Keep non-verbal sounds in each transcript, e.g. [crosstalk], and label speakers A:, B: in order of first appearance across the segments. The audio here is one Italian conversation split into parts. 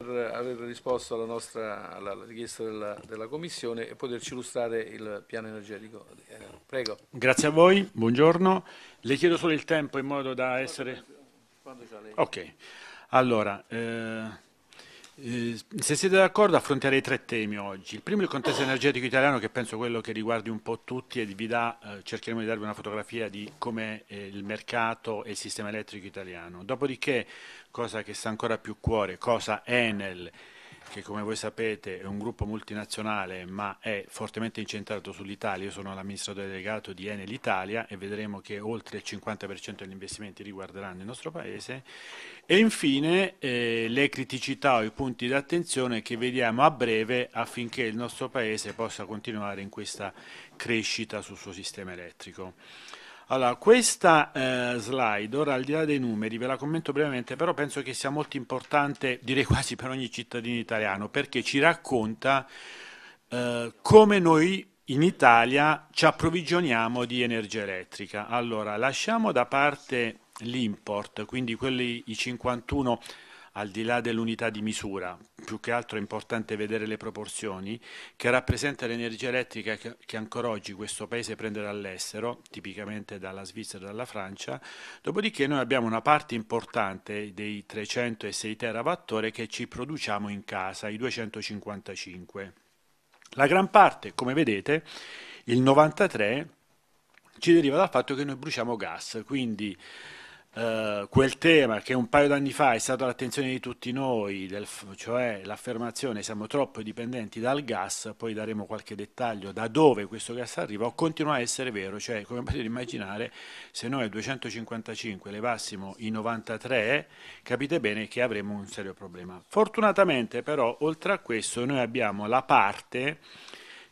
A: per aver risposto alla, nostra, alla richiesta
B: della, della, Commissione e poterci illustrare il piano energetico. Eh, prego.
A: Grazie a voi, buongiorno. Le chiedo solo il tempo in modo da essere... Quando, quando ok, allora, eh, eh, se siete d'accordo affronterei tre temi oggi. Il primo è il contesto energetico italiano che penso quello che riguardi un po' tutti e vi dà, eh, cercheremo di darvi una fotografia di come eh, il mercato e il sistema elettrico italiano. Dopodiché cosa che sta ancora più a cuore, cosa Enel, che come voi sapete è un gruppo multinazionale ma è fortemente incentrato sull'Italia, io sono l'amministratore delegato di Enel Italia e vedremo che oltre il 50% degli investimenti riguarderanno il nostro paese e infine eh, le criticità o i punti di attenzione che vediamo a breve affinché il nostro paese possa continuare in questa crescita sul suo sistema elettrico. Allora, questa eh, slide, ora al di là dei numeri, ve la commento brevemente, però penso che sia molto importante, direi [laughs] quasi per ogni cittadino italiano, perché ci racconta eh, come noi in Italia ci approvvigioniamo di energia elettrica. Allora, lasciamo da parte l'import, quindi quelli i 51 al di là dell'unità di misura, più che altro è importante vedere le proporzioni, che rappresenta l'energia elettrica che, ancora oggi questo paese prende dall'estero, tipicamente dalla Svizzera e dalla Francia, dopodiché noi abbiamo una parte importante dei 306 terawatt che ci produciamo in casa, i 255. La gran parte, come vedete, il 93 ci deriva dal fatto che noi bruciamo gas, quindi eh, quel tema che un paio d'anni fa è stato all'attenzione di tutti noi, del, cioè l'affermazione siamo troppo dipendenti dal gas, poi daremo qualche dettaglio da dove questo gas arriva, continua a essere vero, cioè come potete immaginare se noi a 255 elevassimo i 93 capite bene che avremo un serio problema. Fortunatamente però oltre a questo noi abbiamo la parte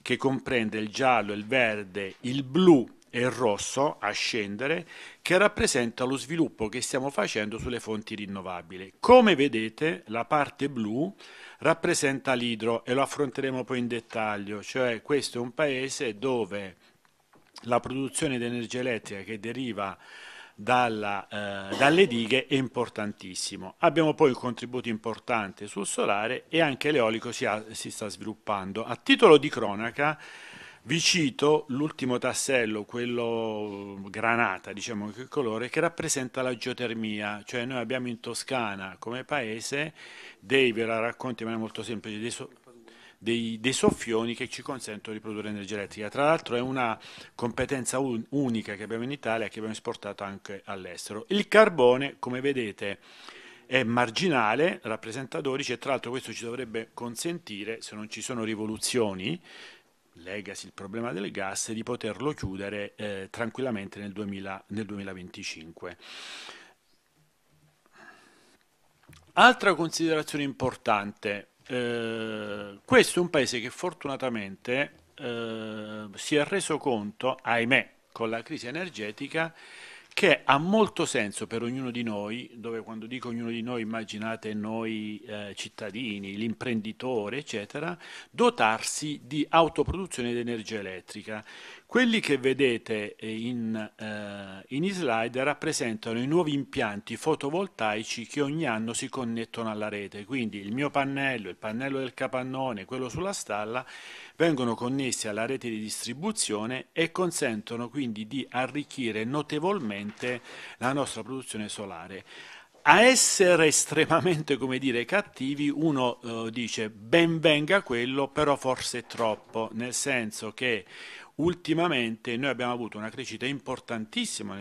A: che comprende il giallo, il verde, il blu e il rosso a scendere che rappresenta lo sviluppo che stiamo facendo sulle fonti rinnovabili. Come vedete la parte blu rappresenta l'idro e lo affronteremo poi in dettaglio, cioè questo è un paese dove la produzione di energia elettrica che deriva dalla, eh, dalle dighe è importantissimo. Abbiamo poi un contributo importante sul solare e anche l'eolico si, si sta sviluppando. A titolo di cronaca vi cito l'ultimo tassello, quello mm, granata, diciamo che colore, che rappresenta la geotermia, cioè noi abbiamo in Toscana come paese dei, ve la racconto in maniera molto semplice, dei, so, dei, dei soffioni che ci consentono di produrre energia elettrica. Tra l'altro è una competenza un, unica che abbiamo in Italia e che abbiamo esportato anche all'estero. Il carbone, come vedete, è marginale, rappresenta 12 e tra l'altro questo ci dovrebbe consentire, se non ci sono rivoluzioni, legacy, il problema del gas, di poterlo chiudere eh, tranquillamente nel, 2000, nel 2025. Altra considerazione importante, eh, questo è un paese che fortunatamente eh, si è reso conto, ahimè, con la crisi energetica, che ha molto senso per ognuno di noi, dove quando dico ognuno di noi immaginate noi eh, cittadini, l'imprenditore, eccetera, dotarsi di autoproduzione di energia elettrica. Quelli che vedete eh, in, eh, in slide rappresentano i nuovi impianti fotovoltaici che ogni anno si connettono alla rete, quindi il mio pannello, il pannello del capannone, quello sulla stalla, vengono connessi alla rete di distribuzione e consentono quindi di arricchire notevolmente la nostra produzione solare. A essere estremamente, come dire, cattivi, uno eh, dice ben venga quello, però forse è troppo, nel senso che ultimamente noi abbiamo avuto una crescita importantissima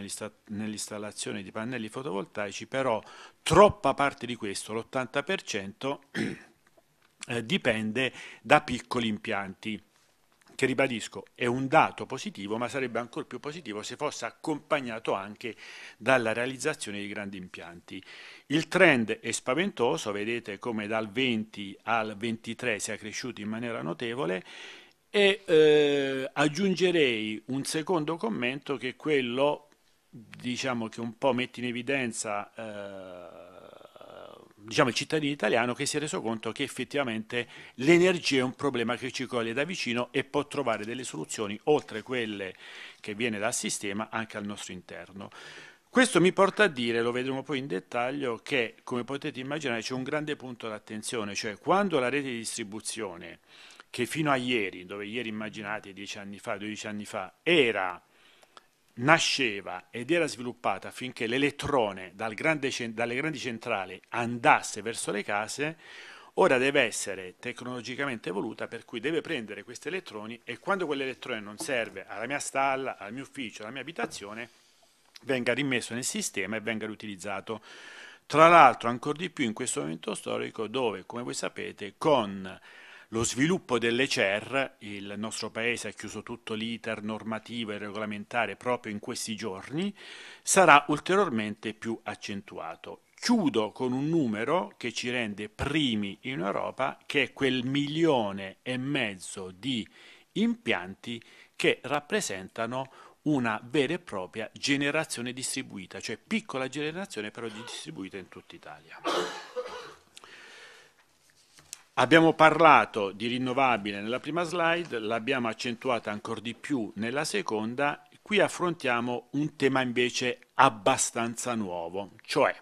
A: nell'installazione di pannelli fotovoltaici, però troppa parte di questo, l'80%, [clears throat] eh, dipende da piccoli impianti che ribadisco è un dato positivo, ma sarebbe ancora più positivo se fosse accompagnato anche dalla realizzazione di grandi impianti. Il trend è spaventoso, vedete come dal 20 al 23 si è cresciuto in maniera notevole e eh, aggiungerei un secondo commento che è quello diciamo che un po' mette in evidenza eh, diciamo, il cittadino italiano che si è reso conto che effettivamente l'energia è un problema che ci coglie da vicino e può trovare delle soluzioni oltre quelle che viene dal sistema anche al nostro interno. Questo mi porta a dire, lo vedremo poi in dettaglio, che come potete immaginare c'è un grande punto d'attenzione, cioè quando la rete di distribuzione, che fino a ieri, dove ieri immaginate dieci anni fa, dodici anni fa, era nasceva ed era sviluppata affinché l'elettrone dal grande, dalle grandi centrali andasse verso le case, ora deve essere tecnologicamente evoluta per cui deve prendere questi elettroni e quando quell'elettrone non serve alla mia stalla, al mio ufficio, alla mia abitazione, venga rimesso nel sistema e venga riutilizzato. Tra l'altro ancora di più in questo momento storico dove, come voi sapete, con lo sviluppo delle CER, il nostro Paese ha chiuso tutto l'iter normativo e regolamentare proprio in questi giorni, sarà ulteriormente più accentuato. Chiudo con un numero che ci rende primi in Europa, che è quel milione e mezzo di impianti che rappresentano una vera e propria generazione distribuita, cioè piccola generazione però distribuita in tutta Italia. Abbiamo parlato di rinnovabile nella prima slide, l'abbiamo accentuata ancora di più nella seconda, qui affrontiamo un tema invece abbastanza nuovo, cioè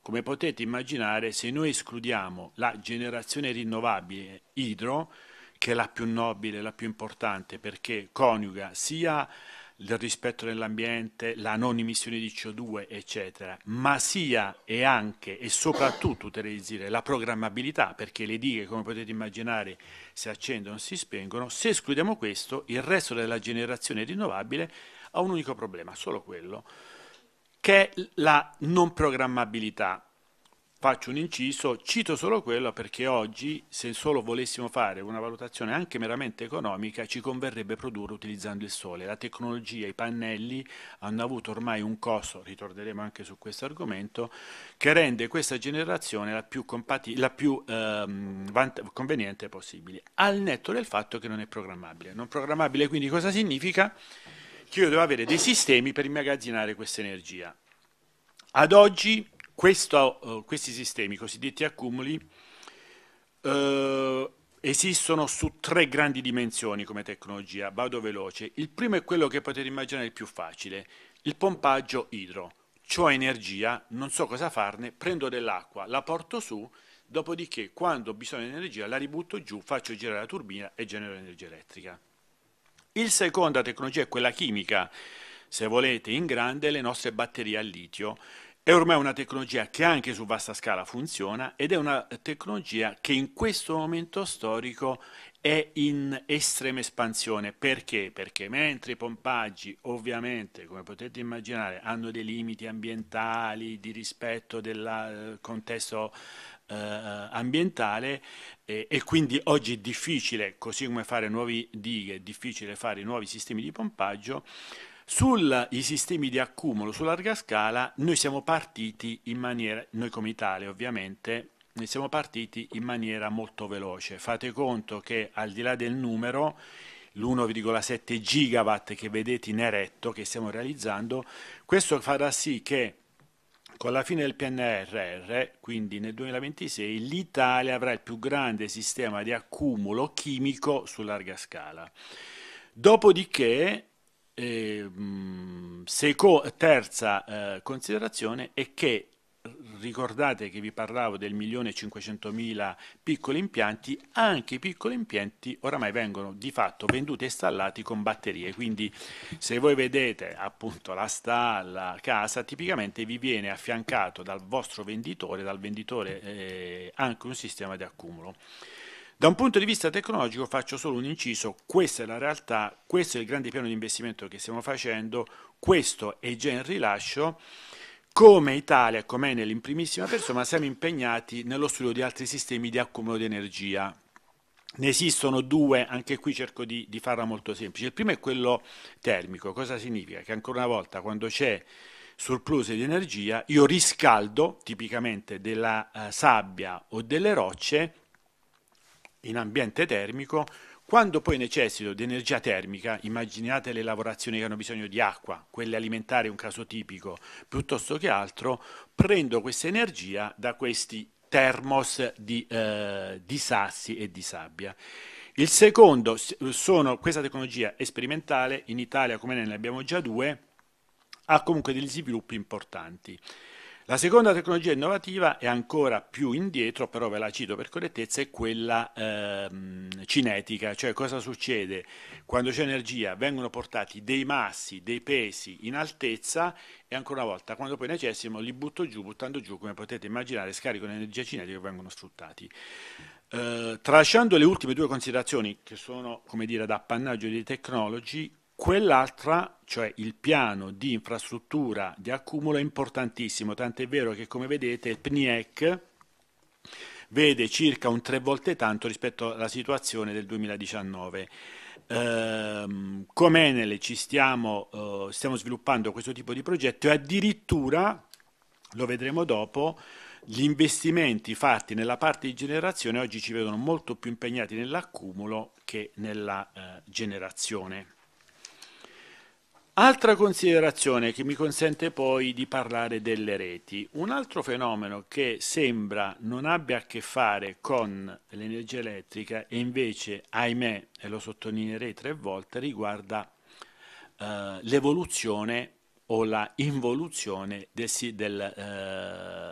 A: come potete immaginare se noi escludiamo la generazione rinnovabile idro, che è la più nobile, la più importante perché coniuga sia il rispetto dell'ambiente, la non emissione di CO2, eccetera, ma sia e anche e soprattutto utilizzare la programmabilità, perché le dighe, come potete immaginare, si accendono, e si spengono. Se escludiamo questo, il resto della generazione rinnovabile ha un unico problema, solo quello, che è la non programmabilità faccio un inciso, cito solo quello perché oggi, se solo volessimo fare una valutazione anche meramente economica, ci converrebbe produrre utilizzando il sole. La tecnologia, i pannelli hanno avuto ormai un costo, ritorneremo anche su questo argomento, che rende questa generazione la più, compati- la più ehm, vant- conveniente possibile, al netto del fatto che non è programmabile. Non programmabile quindi cosa significa? Che io devo avere dei sistemi per immagazzinare questa energia. Ad oggi questo, eh, questi sistemi, cosiddetti accumuli, eh, esistono su tre grandi dimensioni come tecnologia, vado veloce. Il primo è quello che potete immaginare il più facile, il pompaggio idro, cioè energia, non so cosa farne, prendo dell'acqua, la porto su, dopodiché quando ho bisogno di energia la ributto giù, faccio girare la turbina e genero energia elettrica. Il seconda tecnologia è quella chimica, se volete in grande le nostre batterie a litio è ormai una tecnologia che anche su vasta scala funziona ed è una tecnologia che in questo momento storico è in estrema espansione. Perché? Perché mentre i pompaggi ovviamente, come potete immaginare, hanno dei limiti ambientali, di rispetto del eh, contesto eh, ambientale eh, e quindi oggi è difficile, così come fare nuove dighe, è difficile fare nuovi sistemi di pompaggio, sui sistemi di accumulo su larga scala noi siamo partiti in maniera, noi come Italia ovviamente, noi siamo partiti in maniera molto veloce. Fate conto che al di là del numero, l'1,7 gigawatt che vedete in eretto, che stiamo realizzando, questo farà sì che con la fine del PNRR, quindi nel 2026, l'Italia avrà il più grande sistema di accumulo chimico su larga scala. Dopodiché Ehm, seco, terza eh, considerazione è che ricordate che vi parlavo del 1.500.000 piccoli impianti, anche i piccoli impianti oramai vengono di fatto venduti e installati con batterie, quindi se voi vedete appunto la stalla, casa, tipicamente vi viene affiancato dal vostro venditore, dal venditore eh, anche un sistema di accumulo. Da un punto di vista tecnologico faccio solo un inciso, questa è la realtà, questo è il grande piano di investimento che stiamo facendo, questo è già in rilascio. Come Italia, come è in primissima persona, siamo impegnati nello studio di altri sistemi di accumulo di energia. Ne esistono due, anche qui cerco di, di farla molto semplice. Il primo è quello termico. Cosa significa? Che ancora una volta quando c'è surplus di energia, io riscaldo tipicamente della eh, sabbia o delle rocce in ambiente termico, quando poi necessito di energia termica, immaginate le lavorazioni che hanno bisogno di acqua, quelle alimentari è un caso tipico, piuttosto che altro, prendo questa energia da questi termos di, eh, di sassi e di sabbia. Il secondo, sono, questa tecnologia sperimentale, in Italia come ne abbiamo già due, ha comunque degli sviluppi importanti. La seconda tecnologia innovativa è ancora più indietro, però ve la cito per correttezza, è quella ehm, cinetica, cioè cosa succede? Quando c'è energia vengono portati dei massi, dei pesi in altezza e ancora una volta quando poi necessitano li butto giù, buttando giù, come potete immaginare, scarico l'energia cinetica e vengono sfruttati. Eh, tralasciando le ultime due considerazioni, che sono come dire d'appannaggio dei tecnologi, Quell'altra, cioè il piano di infrastruttura di accumulo è importantissimo, tant'è vero che come vedete il PNIEC vede circa un tre volte tanto rispetto alla situazione del 2019. Ehm, come Enele ci stiamo, eh, stiamo sviluppando questo tipo di progetto e addirittura, lo vedremo dopo, gli investimenti fatti nella parte di generazione oggi ci vedono molto più impegnati nell'accumulo che nella eh, generazione. Altra considerazione che mi consente poi di parlare delle reti. Un altro fenomeno che sembra non abbia a che fare con l'energia elettrica e invece, ahimè, e lo sottolineerei tre volte, riguarda eh, l'evoluzione o la involuzione del, del,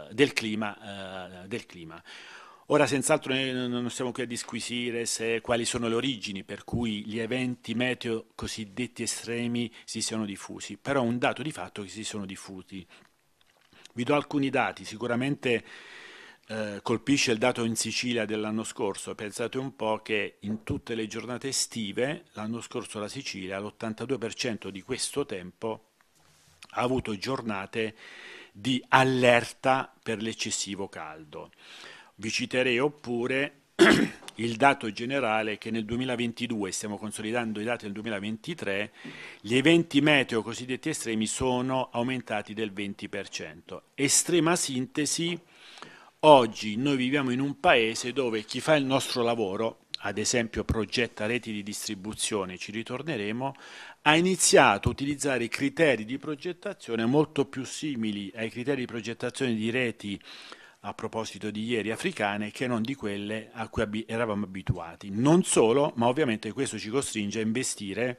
A: eh, del clima. Eh, del clima. Ora senz'altro non stiamo qui a disquisire se, quali sono le origini per cui gli eventi meteo cosiddetti estremi si siano diffusi, però un dato di fatto è che si sono diffusi. Vi do alcuni dati, sicuramente eh, colpisce il dato in Sicilia dell'anno scorso, pensate un po' che in tutte le giornate estive l'anno scorso la Sicilia, l'82% di questo tempo, ha avuto giornate di allerta per l'eccessivo caldo. Vi citerei oppure [clears throat] il dato generale che nel 2022, stiamo consolidando i dati del 2023, gli eventi meteo cosiddetti estremi sono aumentati del 20%. Estrema sintesi, oggi noi viviamo in un paese dove chi fa il nostro lavoro, ad esempio progetta reti di distribuzione, ci ritorneremo, ha iniziato a utilizzare criteri di progettazione molto più simili ai criteri di progettazione di reti a proposito di ieri africane che non di quelle a cui ab- eravamo abituati. Non solo, ma ovviamente questo ci costringe a investire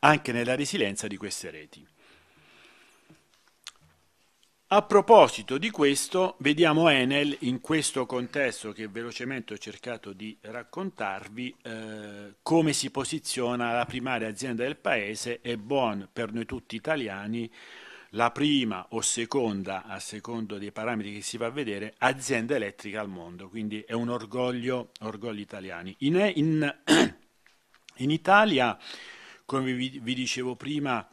A: anche nella resilienza di queste reti. A proposito di questo, vediamo Enel in questo contesto che velocemente ho cercato di raccontarvi, eh, come si posiziona la primaria azienda del paese e buon per noi tutti italiani la prima o seconda, a secondo dei parametri che si va a vedere, azienda elettrica al mondo, quindi è un orgoglio, orgoglio italiani. In, in, [clears throat] in, Italia, come vi, vi dicevo prima,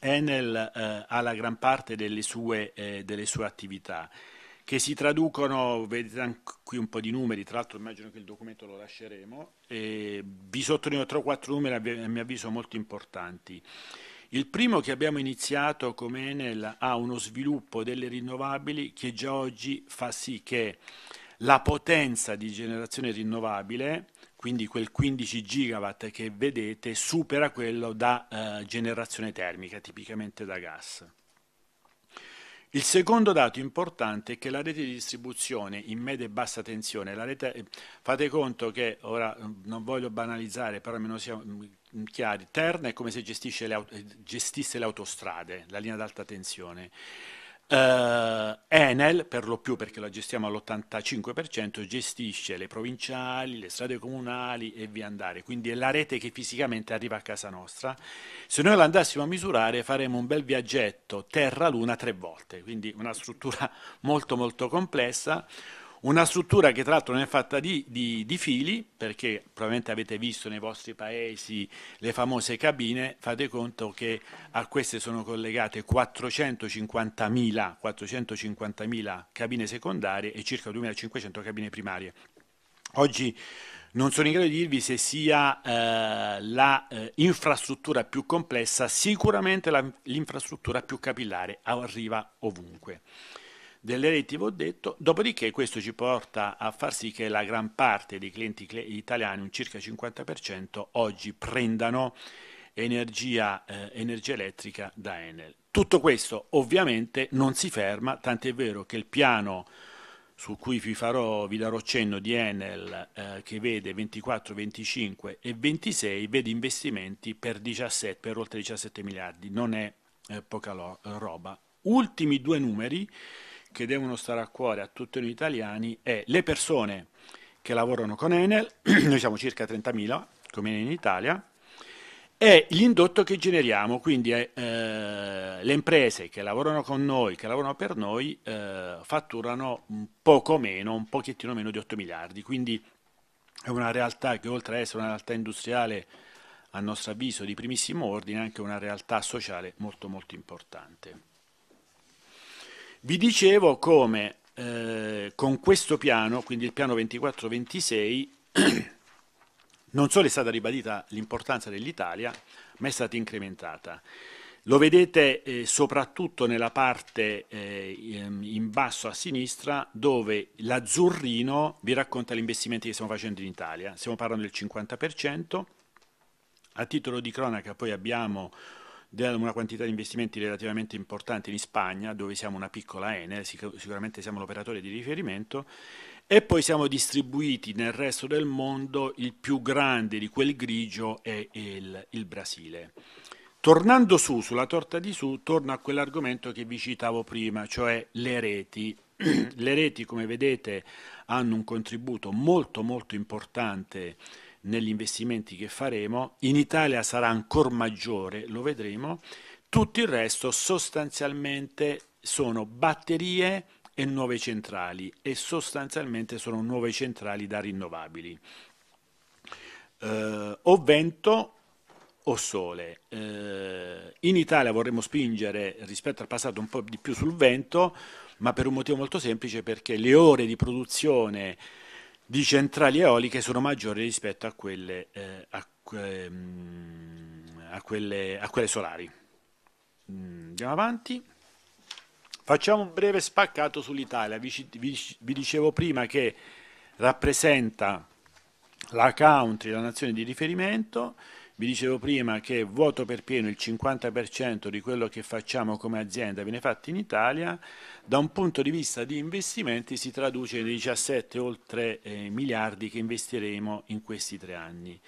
A: Enel eh, ha la gran parte delle sue, eh, delle sue attività che si traducono, vedete qui un po' di numeri, tra l'altro immagino che il documento lo lasceremo, e vi sottolineo 3 o 4 numeri a mio avviso molto importanti. Il primo che abbiamo iniziato come Enel ha uno sviluppo delle rinnovabili che già oggi fa sì che la potenza di generazione rinnovabile, quindi quel 15 gigawatt che vedete, supera quello da eh, generazione termica, tipicamente da gas. Il secondo dato importante è che la rete di distribuzione in media e bassa tensione, rete, fate conto che, ora non voglio banalizzare, però almeno siamo, Mm, chiari. Terna è come se le gestisse le autostrade, la linea ad alta tensione. Uh, Enel, per lo più perché la gestiamo all'85%, gestisce le provinciali, le strade comunali e via andare, quindi è la rete che fisicamente arriva a casa nostra. Se noi la andassimo a misurare faremmo un bel viaggetto terra-luna tre volte, quindi una struttura [laughs] molto molto complessa. Una struttura che tra l'altro non è fatta di, di, di, fili, perché probabilmente avete visto nei vostri paesi le famose cabine, fate conto che a queste sono collegate 450.000, 450.000 cabine secondarie e circa 2.500 cabine primarie. Oggi non sono in grado di dirvi se sia eh, l'infrastruttura eh, più complessa, sicuramente l'infrastruttura più capillare arriva ovunque delle reti, vi ho detto, dopodiché questo ci porta a far sì che la gran parte dei clienti italiani, un circa 50%, oggi prendano energia, eh, energia elettrica da Enel. Tutto questo ovviamente non si ferma, tant'è vero che il piano su cui vi, farò, vi darò cenno di Enel eh, che vede 24, 25 e 26, vede investimenti per, 17, per oltre 17 miliardi, non è eh, poca lo, roba. Ultimi due numeri che devono stare a cuore a tutti noi italiani è le persone che lavorano con Enel, [clears throat] noi siamo circa 30.000 come in Italia, e l'indotto che generiamo, quindi eh, le imprese che lavorano con noi, che lavorano per noi, eh, fatturano un poco meno, un pochettino meno di 8 miliardi, quindi è una realtà che oltre ad essere una realtà industriale, a nostro avviso, di primissimo ordine, è anche una realtà sociale molto molto importante. Vi dicevo come eh, con questo piano, quindi il piano 24-26, [clears throat] non solo è stata ribadita l'importanza dell'Italia, ma è stata incrementata. Lo vedete eh, soprattutto nella parte eh, in basso a sinistra dove l'azzurrino vi racconta gli investimenti che stiamo facendo in Italia. Stiamo parlando del 50%. A titolo di cronaca poi abbiamo una quantità di investimenti relativamente importante in Spagna, dove siamo una piccola Enel, sicuramente siamo l'operatore di riferimento, e poi siamo distribuiti nel resto del mondo, il più grande di quel grigio è il, il Brasile. Tornando su, sulla torta di su, torno a quell'argomento che vi citavo prima, cioè le reti. [clears throat] le reti, come vedete, hanno un contributo molto molto importante negli investimenti che faremo, in Italia sarà ancora maggiore, lo vedremo, tutto il resto sostanzialmente sono batterie e nuove centrali e sostanzialmente sono nuove centrali da rinnovabili. Eh, o vento o sole. Eh, in Italia vorremmo spingere rispetto al passato un po' di più sul vento, ma per un motivo molto semplice perché le ore di produzione di centrali eoliche sono maggiori rispetto a quelle, eh, a, mm, a, quelle, a quelle solari. Mm, andiamo avanti. Facciamo un breve spaccato sull'Italia. Vi, vi, vi, dicevo prima che rappresenta la country, la nazione di riferimento, vi dicevo prima che vuoto per pieno il 50% di quello che facciamo come azienda viene fatto in Italia, da un punto di vista di investimenti si traduce in 17 oltre eh, miliardi che investiremo in questi tre anni.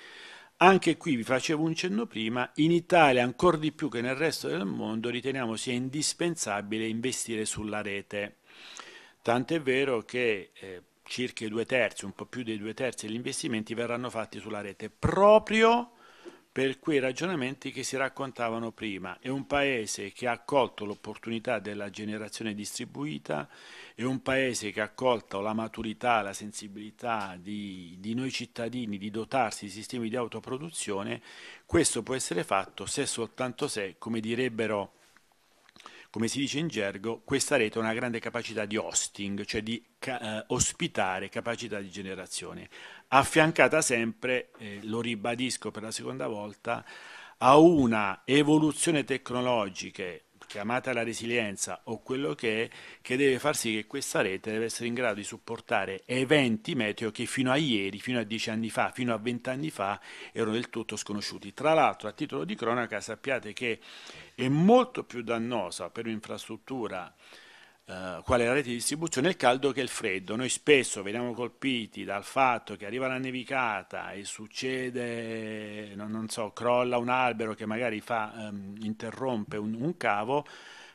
A: Anche qui vi facevo un cenno prima, in Italia ancora di più che nel resto del mondo riteniamo sia indispensabile investire sulla rete. Tant'è vero che eh, circa i due terzi, un po' più dei due terzi degli investimenti verranno fatti sulla rete, proprio per quei ragionamenti che si raccontavano prima. È un paese che ha accolto l'opportunità della generazione distribuita, è un paese che ha accolto la maturità, la sensibilità di, di noi cittadini di dotarsi di sistemi di autoproduzione. Questo può essere fatto se soltanto se, come direbbero come si dice in gergo, questa rete ha una grande capacità di hosting, cioè di ca- eh, ospitare capacità di generazione affiancata sempre, eh, lo ribadisco per la seconda volta, a una evoluzione tecnologica chiamata la resilienza o quello che è, che deve far sì che questa rete deve essere in grado di supportare eventi meteo che fino a ieri, fino a dieci anni fa, fino a vent'anni fa erano del tutto sconosciuti. Tra l'altro, a titolo di cronaca, sappiate che è molto più dannosa per un'infrastruttura eh, qual è la rete di distribuzione, il caldo che il freddo. Noi spesso veniamo colpiti dal fatto che arriva la nevicata e succede, non, non so, crolla un albero che magari fa, ehm, interrompe un, un cavo,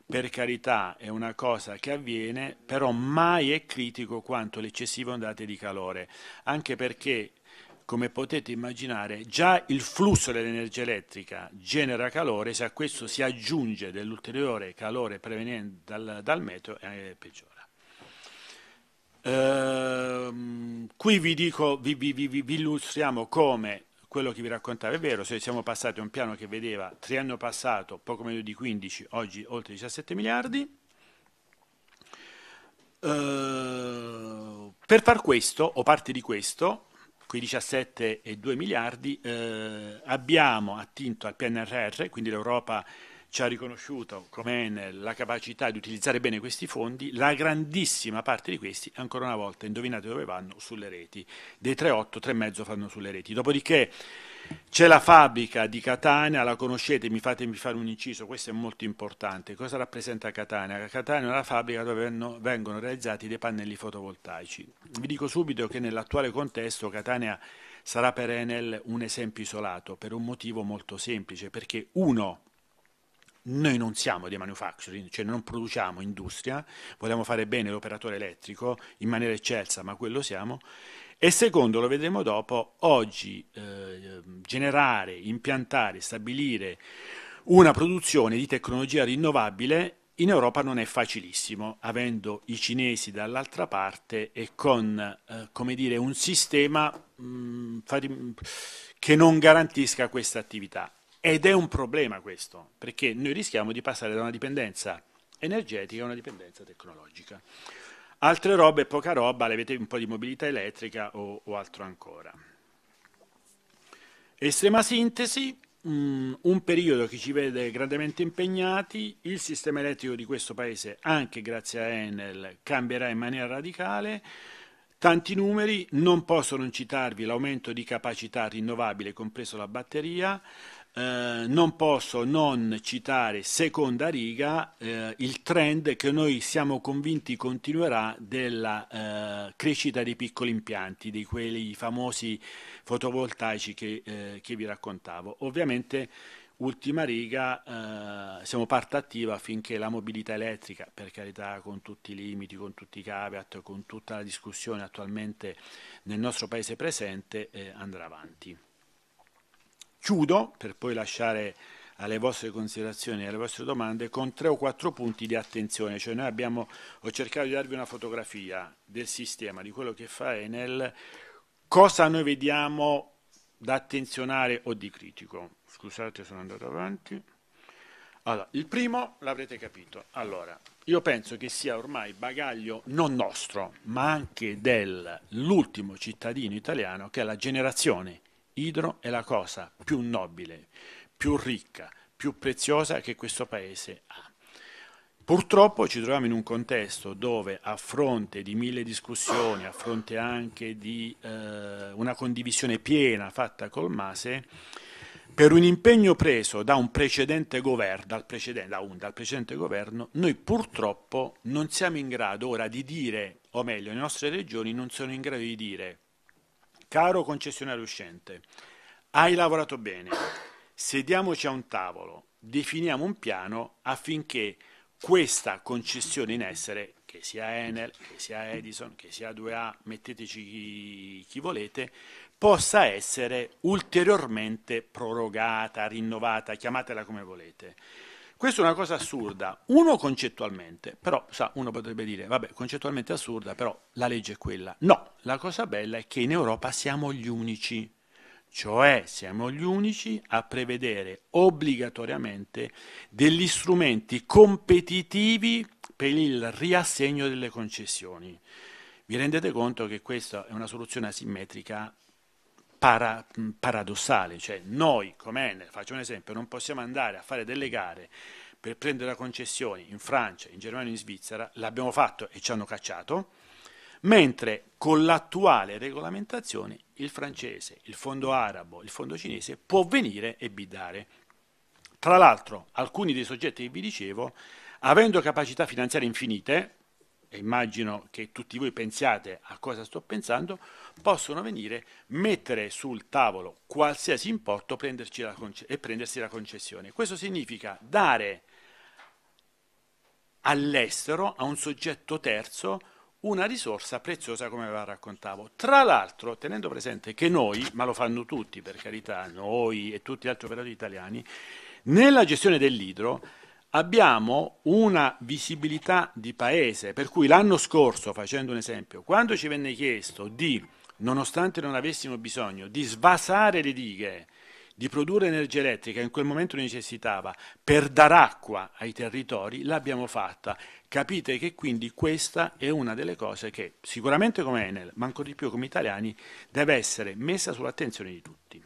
A: per carità è una cosa che avviene, però mai è critico quanto le eccessive ondate di calore, anche perché come potete immaginare, già il flusso dell'energia elettrica genera calore, se a questo si aggiunge dell'ulteriore calore proveniente dal, dal meteo, è eh, peggiora. Ehm, qui vi, dico, vi, vi, vi, illustriamo come quello che vi raccontavo è vero, se siamo passati a un piano che vedeva triennio passato poco meno di 15, oggi oltre 17 miliardi. Ehm, per far questo, o parte di questo, quei 17,2 miliardi, eh, abbiamo attinto al PNRR, quindi l'Europa ci ha riconosciuto come la capacità di utilizzare bene questi fondi, la grandissima parte di questi, ancora una volta, indovinate dove vanno, sulle reti. Dei 3,8, 3,5 fanno sulle reti. Dopodiché c'è la fabbrica di Catania, la conoscete, mi fatemi fare un inciso, questo è molto importante. Cosa rappresenta Catania? Catania è una fabbrica dove vengono realizzati dei pannelli fotovoltaici. Vi dico subito che nell'attuale contesto Catania sarà per Enel un esempio isolato per un motivo molto semplice, perché uno, noi non siamo dei manufacturing, cioè non produciamo industria, vogliamo fare bene l'operatore elettrico in maniera eccelsa, ma quello siamo, e secondo, lo vedremo dopo, oggi eh, generare, impiantare, stabilire una produzione di tecnologia rinnovabile in Europa non è facilissimo, avendo i cinesi dall'altra parte e con eh, dire, un sistema mh, mm, fari, che non garantisca questa attività. Ed è un problema questo, perché noi rischiamo di passare da una dipendenza energetica a una dipendenza tecnologica. Altre robe, poca roba, le avete un po' di mobilità elettrica o, o altro ancora. Estrema sintesi, mh, mm, un periodo che ci vede grandemente impegnati, il sistema elettrico di questo paese, anche grazie a Enel, cambierà in maniera radicale, Tanti numeri, non posso non citarvi l'aumento di capacità rinnovabile, compreso la batteria, eh, non posso non citare seconda riga eh, il trend che noi siamo convinti continuerà della eh, crescita dei piccoli impianti, di quei famosi fotovoltaici che, eh, che vi raccontavo. Ovviamente ultima riga eh, siamo parte attiva affinché la mobilità elettrica, per carità con tutti i limiti, con tutti i caveat, con tutta la discussione attualmente nel nostro paese presente, andrà avanti chiudo per poi lasciare alle vostre considerazioni e alle vostre domande con tre o quattro punti di attenzione, cioè noi abbiamo, ho cercato di darvi una fotografia del sistema, di quello che fa Enel, cosa noi vediamo da attenzionare o di critico. Scusate, sono andato avanti. Allora, il primo l'avrete capito. Allora, io penso che sia ormai bagaglio non nostro, ma anche dell'ultimo cittadino italiano che è la generazione Idro è la cosa più nobile, più ricca, più preziosa che questo paese ha. Purtroppo ci troviamo in un contesto dove a fronte di mille discussioni, a fronte anche di eh, una condivisione piena fatta col Mase, per un impegno preso da un precedente governo, dal precedente, da un, dal precedente governo, noi purtroppo non siamo in grado ora di dire, o meglio, le nostre regioni non sono in grado di dire Caro concessionario uscente, hai lavorato bene. Sediamoci a un tavolo, definiamo un piano affinché questa concessione in essere, che sia Enel, che sia Edison, che sia 2A, metteteci chi, chi volete, possa essere ulteriormente prorogata, rinnovata, chiamatela come volete. Questa è una cosa assurda, uno concettualmente, però sa, uno potrebbe dire, vabbè, concettualmente assurda, però la legge è quella. No, la cosa bella è che in Europa siamo gli unici, cioè siamo gli unici a prevedere obbligatoriamente degli strumenti competitivi per il riassegno delle concessioni. Vi rendete conto che questa è una soluzione asimmetrica para, mm, paradossale, cioè noi come Enel, faccio un esempio, non possiamo andare a fare delle gare per prendere la concessione in Francia, in Germania e in Svizzera, l'abbiamo fatto e ci hanno cacciato, mentre con l'attuale regolamentazione il francese, il fondo arabo, il fondo cinese può venire e bidare. Tra l'altro alcuni dei soggetti che vi dicevo, avendo capacità finanziarie infinite, e immagino che tutti voi pensiate a cosa sto pensando, possono venire, mettere sul tavolo qualsiasi importo conce- e prendersi la concessione. Questo significa dare all'estero, a un soggetto terzo, una risorsa preziosa come vi raccontavo. Tra l'altro, tenendo presente che noi, ma lo fanno tutti per carità, noi e tutti gli altri operatori italiani, nella gestione dell'idro abbiamo una visibilità di paese, per cui l'anno scorso, facendo un esempio, quando ci venne chiesto di, nonostante non avessimo bisogno, di svasare le dighe, di produrre energia elettrica, in quel momento necessitava, per dar acqua ai territori, l'abbiamo fatta. Capite che quindi questa è una delle cose che sicuramente come Enel, ma ancora di più come italiani, deve essere messa sull'attenzione di tutti.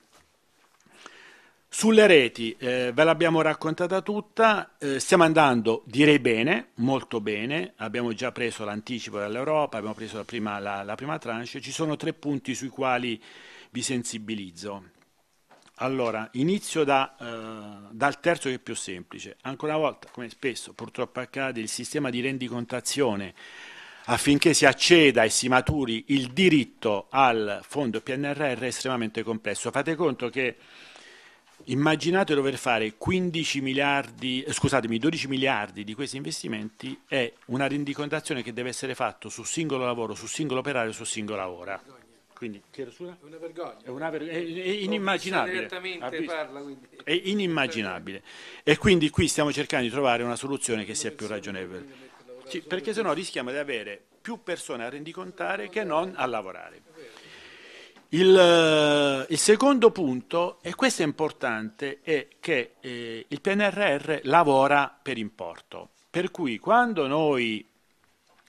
A: Sulle reti eh, ve l'abbiamo raccontata tutta, eh, stiamo andando direi bene, molto bene, abbiamo già preso l'anticipo dall'Europa, abbiamo preso la prima, la, la prima tranche, ci sono tre punti sui quali vi sensibilizzo. Allora, inizio da, eh, dal terzo che è più semplice. Ancora una volta, come spesso purtroppo accade, il sistema di rendicontazione affinché si acceda e si maturi il diritto al fondo PNRR è estremamente complesso. Fate conto che immaginate dover fare 15 miliardi, eh, scusatemi, 12 miliardi di questi investimenti è una rendicontazione che deve essere fatta su singolo lavoro, su singolo operario, su singola ora. Quindi, È una vergogna. È, una vergogna. è, è inimmaginabile. Parla, è inimmaginabile. E quindi qui stiamo cercando di trovare una soluzione che sia più ragionevole. Sì, perché sennò rischiamo di avere più persone a rendicontare che non a lavorare. Il, eh, il, secondo punto, e questo è importante, è che eh, il PNRR lavora per importo. Per cui quando noi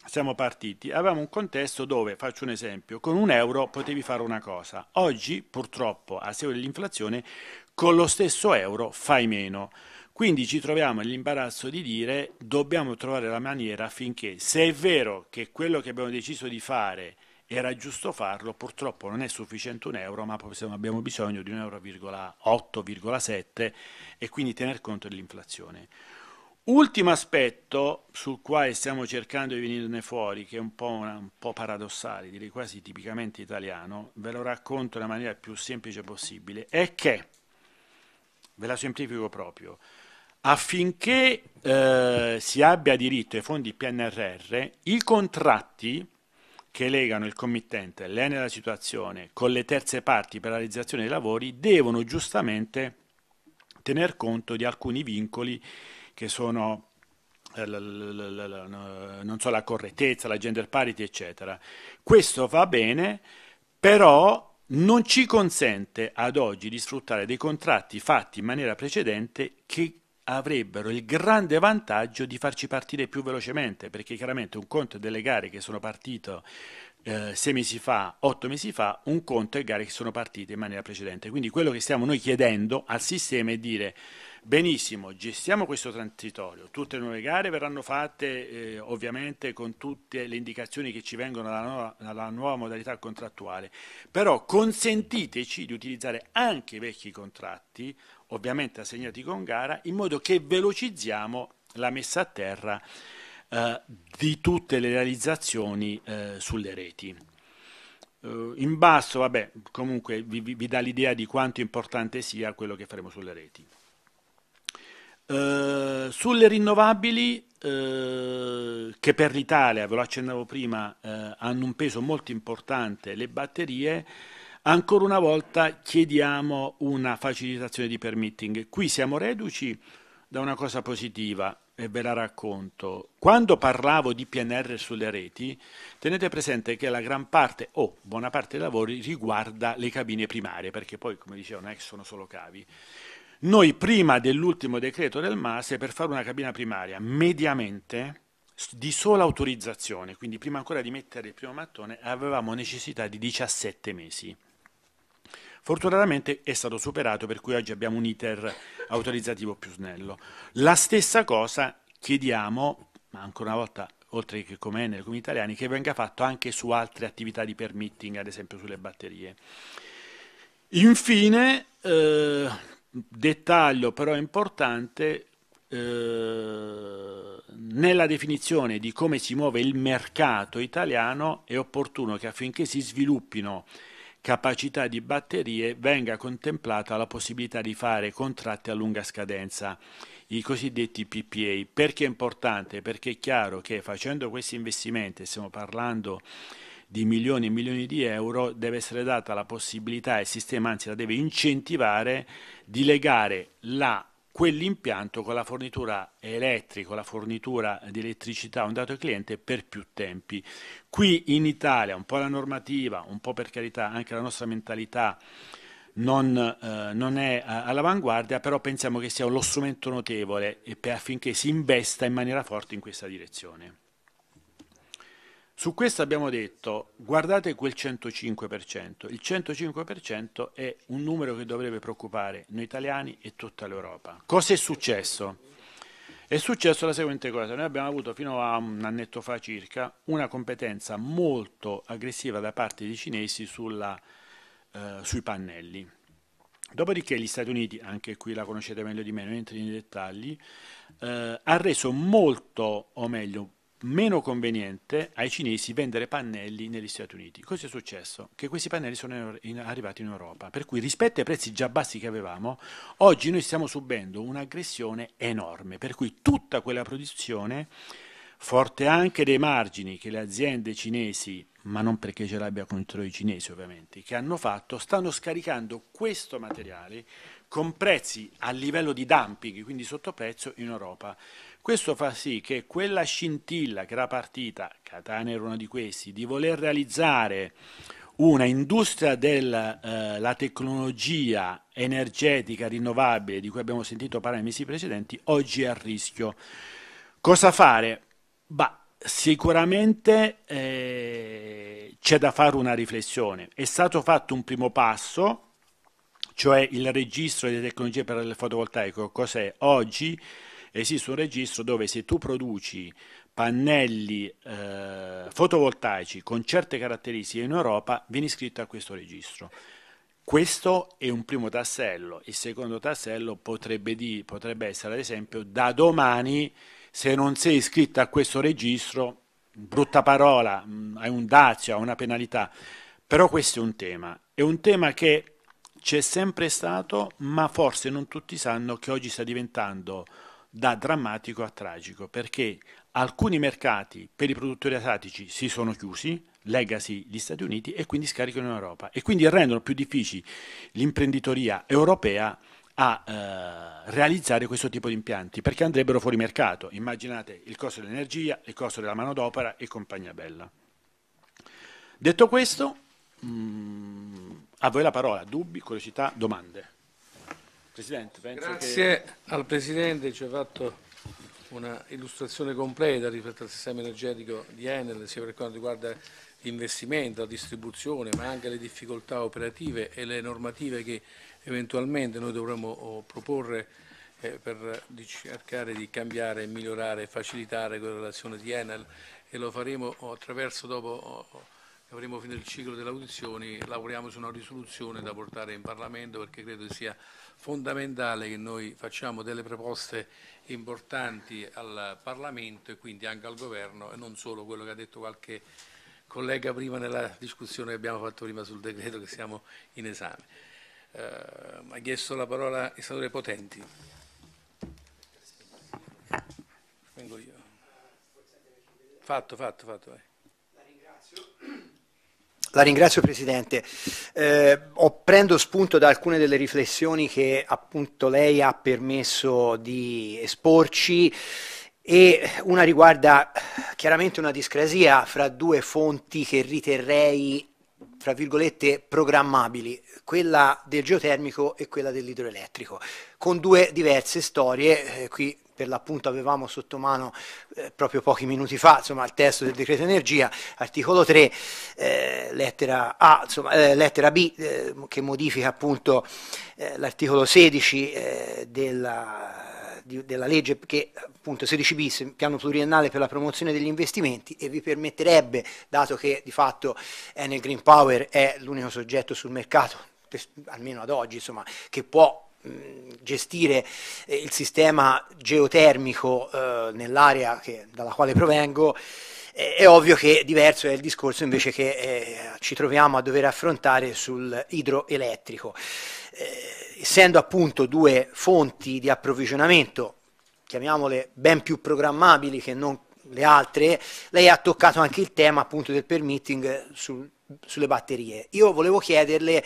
A: siamo partiti avevamo un contesto dove, faccio un esempio, con un euro potevi fare una cosa. Oggi, purtroppo, a seguito dell'inflazione, con lo stesso euro fai meno. Quindi ci troviamo nell'imbarazzo di dire dobbiamo trovare la maniera affinché, se è vero che quello che abbiamo deciso di fare era giusto farlo, purtroppo non è sufficiente un euro, ma abbiamo bisogno di un euro, 8,7 e quindi tener conto dell'inflazione. Ultimo aspetto sul quale stiamo cercando di venirne fuori, che è un po', una, un po paradossale, direi quasi tipicamente italiano, ve lo racconto nella maniera più semplice possibile, è che, ve la semplifico proprio, affinché eh, si abbia diritto ai fondi PNRR, i contratti che legano il committente, l'ene della situazione, con le terze parti per la realizzazione dei lavori, devono giustamente tener conto di alcuni vincoli che sono eh, non so, la correttezza, la gender parity, eccetera. Questo va bene, però non ci consente ad oggi di sfruttare dei contratti fatti in maniera precedente che avrebbero il grande vantaggio di farci partire più velocemente, perché chiaramente un conto è delle gare che sono partite eh, sei mesi fa, otto mesi fa, un conto è gare che sono partite in maniera precedente. Quindi quello che stiamo noi chiedendo al sistema è dire benissimo, gestiamo questo transitorio, tutte le nuove gare verranno fatte eh, ovviamente con tutte le indicazioni che ci vengono dalla nuova, dalla nuova modalità contrattuale, però consentiteci di utilizzare anche i vecchi contratti ovviamente assegnati con gara, in modo che velocizziamo la messa a terra eh, di tutte le realizzazioni eh, sulle reti. Eh, in basso, vabbè, comunque vi, vi, dà l'idea di quanto importante sia quello che faremo sulle reti. Eh, sulle rinnovabili, eh, che per l'Italia, ve lo accennavo prima, eh, hanno un peso molto importante, le batterie, Ancora una volta chiediamo una facilitazione di permitting. Qui siamo reduci da una cosa positiva e ve la racconto. Quando parlavo di PNR sulle reti, tenete presente che la gran parte o oh, buona parte dei lavori riguarda le cabine primarie, perché poi, come dicevo, non è che sono solo cavi. Noi prima dell'ultimo decreto del MASE per fare una cabina primaria, mediamente di sola autorizzazione, quindi prima ancora di mettere il primo mattone, avevamo necessità di 17 mesi. Fortunatamente è stato superato, per cui oggi abbiamo un iter autorizzativo più snello. La stessa cosa chiediamo, ma ancora una volta oltre che come nel come italiani, che venga fatto anche su altre attività di permitting, ad esempio sulle batterie. Infine, eh, dettaglio però importante, eh, nella definizione di come si muove il mercato italiano è opportuno che affinché si sviluppino capacità di batterie venga contemplata la possibilità di fare contratti a lunga scadenza, i cosiddetti PPA. Perché è importante? Perché è chiaro che facendo questi investimenti, stiamo parlando di milioni e milioni di euro, deve essere data la possibilità, e il sistema anzi la deve incentivare, di legare la quell'impianto con la fornitura elettrica, la fornitura di elettricità a un dato cliente per più tempi. Qui in Italia un po' la normativa, un po' per carità anche la nostra mentalità non, eh, non è all'avanguardia, però pensiamo che sia uno strumento notevole affinché si investa in maniera forte in questa direzione. Su questo abbiamo detto, guardate quel 105%, il 105% è un numero che dovrebbe preoccupare noi italiani e tutta l'Europa. Cosa è successo? È successo la seguente cosa, noi abbiamo avuto fino a un annetto fa circa una competenza molto aggressiva da parte dei cinesi sulla, eh, sui pannelli. Dopodiché gli Stati Uniti, anche qui la conoscete meglio di me, non entri nei dettagli, eh, ha reso molto, o meglio, meno conveniente ai cinesi vendere pannelli negli Stati Uniti. Cosa è successo? Che questi pannelli sono in, arrivati in Europa, per cui rispetto ai prezzi già bassi che avevamo, oggi noi stiamo subendo un'aggressione enorme, per cui tutta quella produzione, forte anche dei margini che le aziende cinesi, ma non perché ce l'abbia contro i cinesi ovviamente, che hanno fatto, stanno scaricando questo materiale con prezzi a livello di dumping, quindi sottoprezzo in Europa. Questo fa sì che quella scintilla che era partita, Catania era uno di questi, di voler realizzare una industria della eh, tecnologia energetica rinnovabile di cui abbiamo sentito parlare nei mesi precedenti, oggi è a rischio. Cosa fare? Bah, sicuramente eh, c'è da fare una riflessione. È stato fatto un primo passo, cioè il registro delle tecnologie per il fotovoltaico. Cos'è? Oggi esiste un registro dove se tu produci pannelli eh, fotovoltaici con certe caratteristiche in Europa, vieni iscritto a questo registro. Questo è un primo tassello, il secondo tassello potrebbe, di, potrebbe essere ad esempio da domani se non sei iscritto a questo registro, brutta parola, mm, hai un dazio, hai una penalità, però questo è un tema, è un tema che c'è sempre stato, ma forse non tutti sanno che oggi sta diventando da drammatico a tragico, perché alcuni mercati per i produttori asiatici si sono chiusi, legacy gli Stati Uniti, e quindi scaricano in Europa e quindi rendono più difficile l'imprenditoria europea a eh, realizzare questo tipo di impianti perché andrebbero fuori mercato. Immaginate il costo dell'energia, il costo della manodopera e compagnia bella. Detto questo, mh, mm, a voi la parola, dubbi, curiosità, domande.
B: Presidente, Grazie che... al Presidente, ci ha fatto una illustrazione completa rispetto al sistema energetico di Enel, sia per quanto riguarda l'investimento, la distribuzione, ma anche le difficoltà operative e le normative che eventualmente noi dovremmo oh, proporre eh, per cercare di cambiare, migliorare, e facilitare quella relazione di Enel e lo faremo oh, attraverso dopo che oh, avremo finito il ciclo delle audizioni, lavoriamo su una risoluzione da portare in Parlamento perché credo sia fondamentale che noi facciamo delle proposte importanti al Parlamento e quindi anche al Governo e non solo quello che ha detto qualche collega prima nella discussione che abbiamo fatto prima sul decreto che siamo in esame. Eh, ha chiesto la parola il senatore Potenti. Vengo io. Fatto, fatto, fatto. Vai.
C: La ringrazio Presidente. Eh, prendo spunto da alcune delle riflessioni che appunto lei ha permesso di esporci e una riguarda chiaramente una discrasia fra due fonti che riterrei tra virgolette programmabili, quella del geotermico e quella dell'idroelettrico, con due diverse storie, eh, qui per l'appunto avevamo sotto mano eh, proprio pochi minuti fa, insomma, il testo del decreto energia, articolo 3, eh, lettera, a, insomma, eh, lettera, B, eh, che modifica appunto eh, l'articolo 16 eh, della della legge che appunto 16 bis, piano pluriennale per la promozione degli investimenti e vi permetterebbe, dato che di fatto Enel Green Power è l'unico soggetto sul mercato, almeno ad oggi, insomma, che può gestire eh, il sistema geotermico eh, nell'area dalla quale provengo, eh, è ovvio che diverso è il discorso invece che eh, ci troviamo a dover affrontare sul idroelettrico. Eh, essendo appunto due fonti di approvvigionamento, chiamiamole ben più programmabili che non le altre, lei ha toccato anche il tema appunto del permitting sul, sulle batterie. Io volevo chiederle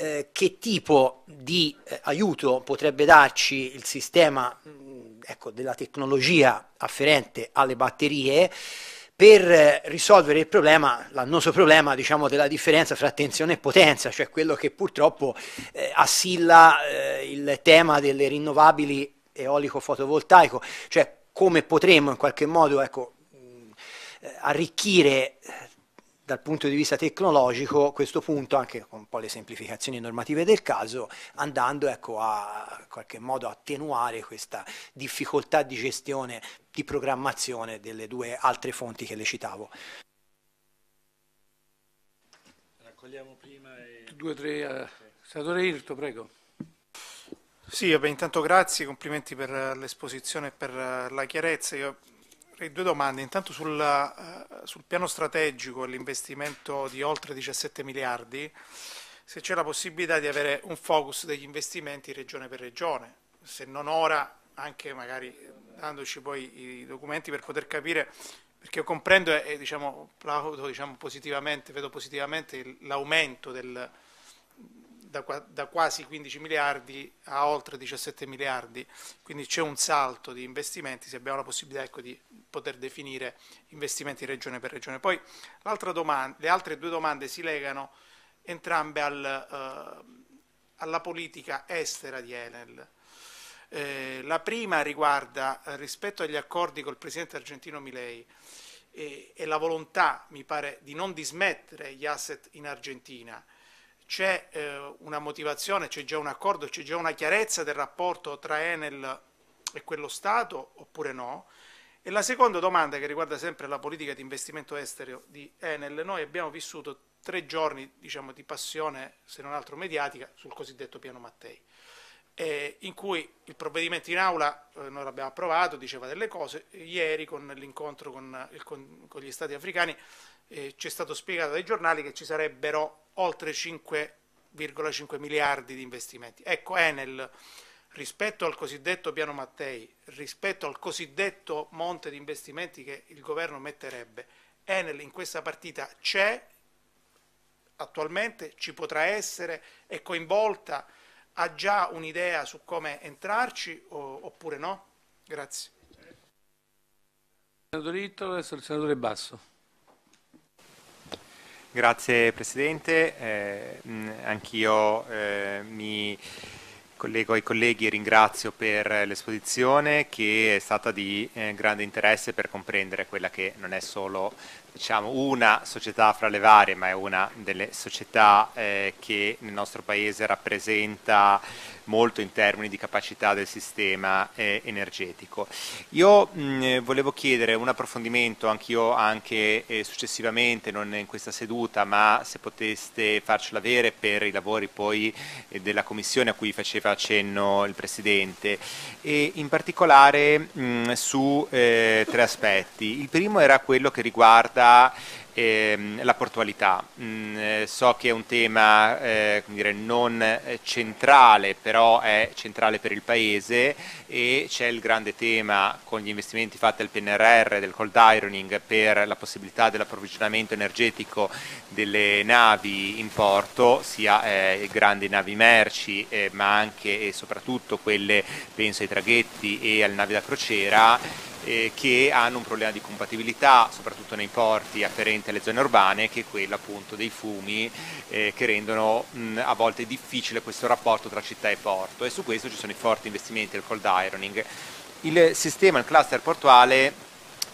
C: eh, che tipo di eh, aiuto potrebbe darci il sistema mh, mm, ecco, della tecnologia afferente alle batterie per eh, risolvere il problema, l'annoso problema diciamo, della differenza fra tensione e potenza, cioè quello che purtroppo eh, assilla eh, il tema delle rinnovabili eolico-fotovoltaico, cioè come potremmo in qualche modo ecco, mm, eh, arricchire dal punto di vista tecnologico questo punto, anche con un po' le semplificazioni normative del caso, andando ecco, a in qualche modo attenuare questa difficoltà di gestione, di programmazione delle due altre fonti che le citavo.
A: Raccogliamo prima
D: e... due o tre... Eh... Senatore Irto, prego. Sì, vabbè, intanto grazie, complimenti per eh, l'esposizione e per eh, la chiarezza. Io due domande, intanto sul, uh, sul piano strategico e l'investimento di oltre 17 miliardi, se c'è la possibilità di avere un focus degli investimenti regione per regione, se non ora anche magari dandoci poi i documenti per poter capire, perché io comprendo e diciamo, plaudo diciamo, positivamente, vedo positivamente l'aumento del, da, da, quasi 15 miliardi a oltre 17 miliardi, quindi c'è un salto di investimenti se abbiamo la possibilità ecco, di poter definire investimenti regione per regione. Poi domanda, le altre due domande si legano entrambe al, eh, alla politica estera di Enel. Eh, la prima riguarda eh, rispetto agli accordi col presidente argentino Milei e la volontà, mi pare, di non dismettere gli asset in Argentina c'è eh, una motivazione, c'è già un accordo, c'è già una chiarezza del rapporto tra Enel e quello Stato oppure no? E la seconda domanda che riguarda sempre la politica di investimento estero di Enel, noi abbiamo vissuto tre giorni diciamo, di passione, se non altro mediatica, sul cosiddetto piano Mattei, eh, in cui il provvedimento in aula, eh, noi l'abbiamo approvato, diceva delle cose, ieri con l'incontro con, con, con, gli stati africani eh, ci è stato spiegato dai giornali che ci sarebbero oltre 5,5 miliardi di investimenti. Ecco, Enel rispetto al cosiddetto piano Mattei, rispetto al cosiddetto monte di investimenti che il governo metterebbe, Enel in questa partita c'è, attualmente ci potrà essere, è coinvolta, ha già un'idea su come entrarci o, oppure no? Grazie.
B: Senatore Italo, adesso il senatore Basso.
E: Grazie Presidente, eh, mm, anch'io eh, mi collego ai colleghi e ringrazio per l'esposizione che è stata di eh, grande interesse per comprendere quella che non è solo diciamo, una società fra le varie, ma è una delle società eh, che nel nostro Paese rappresenta molto in termini di capacità del sistema eh, energetico. Io mh, mm, volevo chiedere un approfondimento anch'io anche eh, successivamente, non in questa seduta, ma se poteste farcela avere per i lavori poi eh, della Commissione a cui faceva accenno il Presidente, e in particolare mh, mm, su eh, tre aspetti. Il primo era quello che riguarda ehm, la portualità. Mm, eh, so che è un tema eh, dire, non eh, centrale, però è centrale per il Paese e c'è il grande tema con gli investimenti fatti al PNRR del cold ironing per la possibilità dell'approvvigionamento energetico delle navi in porto, sia eh, grandi navi merci, eh, ma anche e soprattutto quelle, penso ai traghetti e alle navi da crociera eh, che hanno un problema di compatibilità, soprattutto nei porti afferenti alle zone urbane, che è quello appunto dei fumi eh, che rendono mh, a volte difficile questo rapporto tra città e porto e su questo ci sono i forti investimenti del cold ironing. Il sistema, il cluster portuale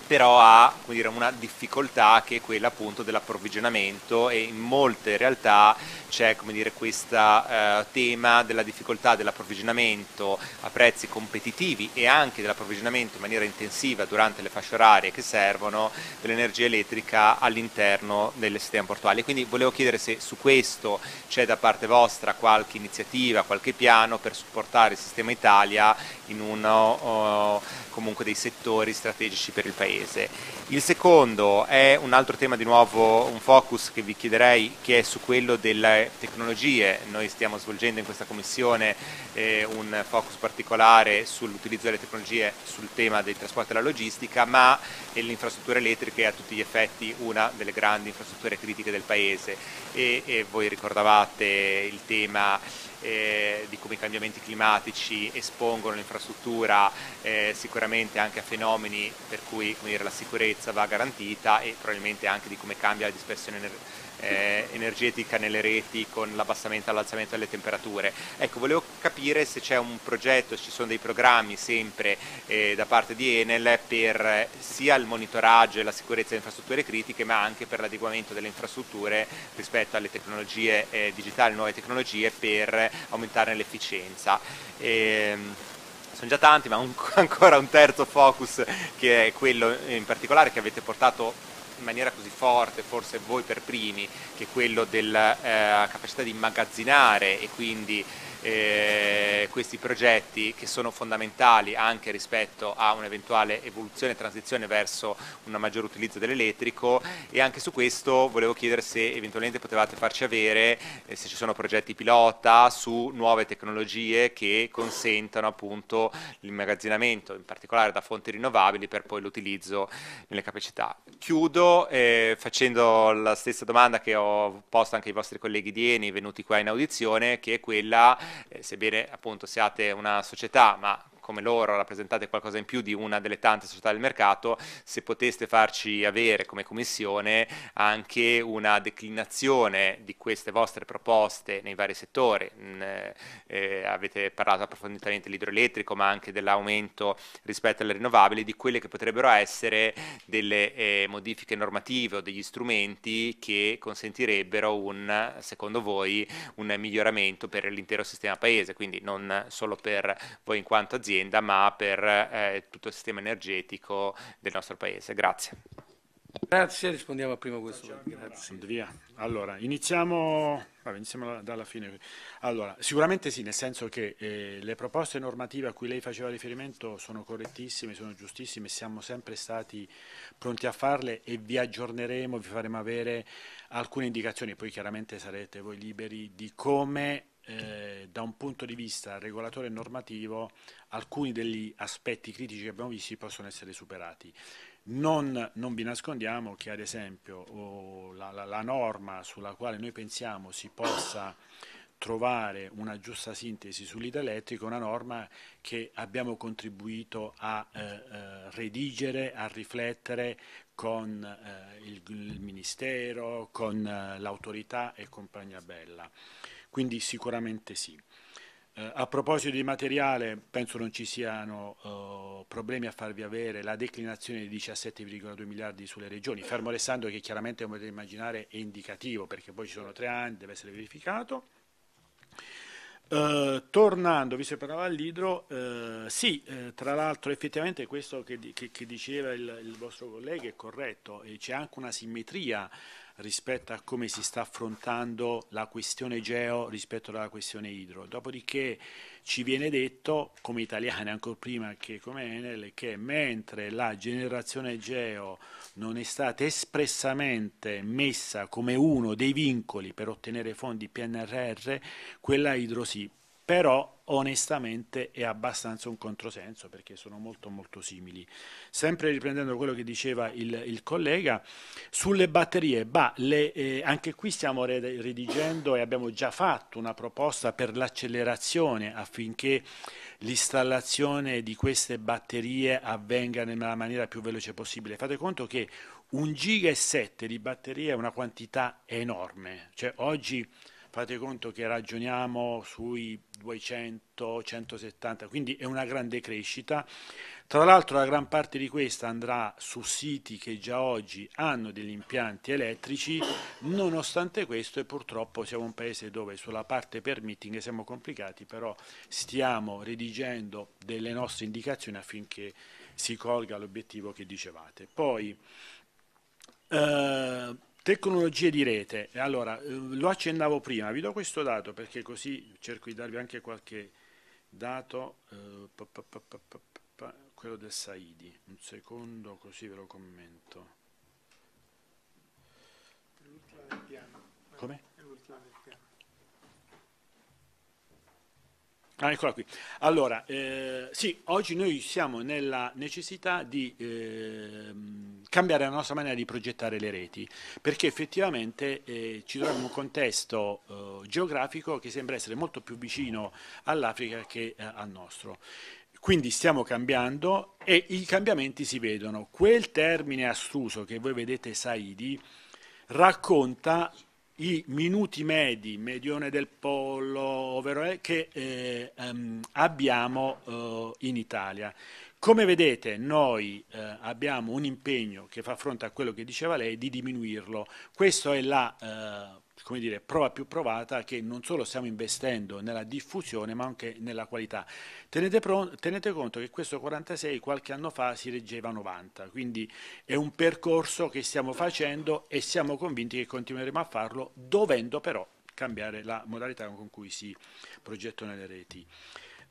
E: però ha dire, una difficoltà che è quella appunto dell'approvvigionamento e in molte realtà c'è questo eh, tema della difficoltà dell'approvvigionamento a prezzi competitivi e anche dell'approvvigionamento in maniera intensiva durante le fasce orarie che servono dell'energia elettrica all'interno del sistema portuale. Quindi volevo chiedere se su questo c'è da parte vostra qualche iniziativa, qualche piano per supportare il sistema Italia in uno... Oh, comunque dei settori strategici per il Paese. Il secondo è un altro tema di nuovo, un focus che vi chiederei, che è su quello delle tecnologie. Noi stiamo svolgendo in questa commissione eh, un focus particolare sull'utilizzo delle tecnologie sul tema del trasporto e della logistica, ma l'infrastruttura elettrica è a tutti gli effetti una delle grandi infrastrutture critiche del Paese. E, e voi ricordavate il tema eh, di come i cambiamenti climatici espongono l'infrastruttura eh, sicuramente anche a fenomeni per cui dire, la sicurezza va garantita e probabilmente anche di come cambia la dispersione energetica eh, energetica nelle reti con l'abbassamento e l'alzamento delle temperature. Ecco, volevo capire se c'è un progetto, se ci sono dei programmi sempre eh, da parte di Enel per eh, sia il monitoraggio e la sicurezza delle infrastrutture critiche, ma anche per l'adeguamento delle infrastrutture rispetto alle tecnologie eh, digitali, nuove tecnologie per aumentare l'efficienza. E, ehm, sono già tanti, ma un, [laughs] ancora un terzo focus che è quello in particolare che avete portato in maniera così forte, forse voi per primi, che è quello della eh, capacità di immagazzinare e quindi eh, questi progetti che sono fondamentali anche rispetto a un'eventuale evoluzione e transizione verso un maggior utilizzo dell'elettrico e anche su questo volevo chiedere se eventualmente potevate farci avere eh, se ci sono progetti pilota su nuove tecnologie che consentano appunto l'immagazzinamento in particolare da fonti rinnovabili per poi l'utilizzo nelle capacità. Chiudo eh, facendo la stessa domanda che ho posto anche ai vostri colleghi di Eni venuti qua in audizione che è quella eh, sebbene appunto siate una società ma come loro rappresentate qualcosa in più di una delle tante società del mercato, se poteste farci avere come commissione anche una declinazione di queste vostre proposte nei vari settori. Mm, eh, avete parlato approfonditamente dell'idroelettrico, ma anche dell'aumento rispetto alle rinnovabili, di quelle che potrebbero essere delle eh, modifiche normative o degli strumenti che consentirebbero un, secondo voi, un miglioramento per l'intero sistema paese, quindi non solo per voi in quanto azienda, l'azienda ma per eh, tutto il sistema energetico del nostro paese. Grazie.
A: Grazie, rispondiamo a prima questo. Grazie. Allora, iniziamo, vabbè, iniziamo dalla fine. Allora, sicuramente sì, nel senso che eh, le proposte normative a cui lei faceva riferimento sono correttissime, sono giustissime, siamo sempre stati pronti a farle e vi aggiorneremo, vi faremo avere alcune indicazioni, poi chiaramente sarete voi liberi di come eh, da un punto di vista regolatore e normativo alcuni degli aspetti critici che abbiamo visto possono essere superati. Non, non vi nascondiamo che ad esempio oh, la, la, la norma sulla quale noi pensiamo si possa trovare una giusta sintesi sull'ITA è una norma che abbiamo contribuito a eh, eh, redigere, a riflettere con eh, il, il, Ministero, con eh, l'autorità e compagnia bella quindi sicuramente sì. Eh, a proposito di materiale, penso non ci siano eh, problemi a farvi avere la declinazione di 17,2 miliardi sulle regioni, fermo restando che chiaramente, come potete immaginare, è indicativo, perché poi ci sono tre anni, deve essere verificato. Eh, tornando, visto che parlava all'idro, eh, sì, eh, tra l'altro effettivamente questo che, che, che diceva il, il vostro collega è corretto, c'è anche una simmetria rispetto a come si sta affrontando la questione geo rispetto alla questione idro. Dopodiché ci viene detto, come italiani ancora prima che come Enel, che mentre la generazione geo non è stata espressamente messa come uno dei vincoli per ottenere fondi PNRR, quella idro sì però onestamente è abbastanza un controsenso perché sono molto molto simili. Sempre riprendendo quello che diceva il, il collega, sulle batterie, bah, le, eh, anche qui stiamo redigendo e abbiamo già fatto una proposta per l'accelerazione affinché l'installazione di queste batterie avvenga nella maniera più veloce possibile. Fate conto che un giga e sette di batterie è una quantità enorme, cioè oggi fate conto che ragioniamo sui 200, 170, quindi è una grande crescita. Tra l'altro la gran parte di questa andrà su siti che già oggi hanno degli impianti elettrici, nonostante questo e purtroppo siamo un paese dove sulla parte permitting siamo complicati, però stiamo redigendo delle nostre indicazioni affinché si colga l'obiettivo che dicevate. Poi, eh, Tecnologie di rete, allora eh, lo accennavo prima, vi do questo dato perché così cerco di darvi anche qualche dato, eh, quello del Saidi, un secondo così ve lo commento.
F: L'ultima del piano.
A: Come? Ah, eccola qui. Allora, eh, sì, oggi noi siamo nella necessità di eh, cambiare la nostra maniera di progettare le reti, perché effettivamente eh, ci troviamo in un contesto eh, geografico che sembra essere molto più vicino all'Africa che eh, al nostro. Quindi stiamo cambiando e i cambiamenti si vedono. Quel termine astruso che voi vedete, Saidi, racconta i minuti medi, medione del pollo, ovvero è, eh, che eh, ehm, abbiamo eh, in Italia. Come vedete noi eh, abbiamo un impegno che fa fronte a quello che diceva lei di diminuirlo. Questa è la eh, come dire, prova più provata che non solo stiamo investendo nella diffusione ma anche nella qualità. Tenete, tenete conto che questo 46 qualche anno fa si reggeva 90, quindi è un percorso che stiamo facendo e siamo convinti che continueremo a farlo dovendo però cambiare la modalità con cui si progettano le reti.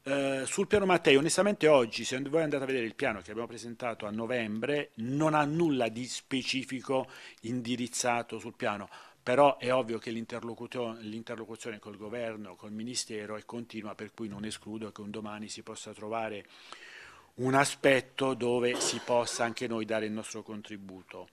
A: Uh, sul piano Mattei, onestamente oggi, se voi andate a vedere il piano che abbiamo presentato a novembre, non ha nulla di specifico indirizzato sul piano però è ovvio che l'interlocuzione col governo, col ministero è continua, per cui non escludo che un domani si possa trovare un aspetto dove si possa anche noi dare il nostro contributo.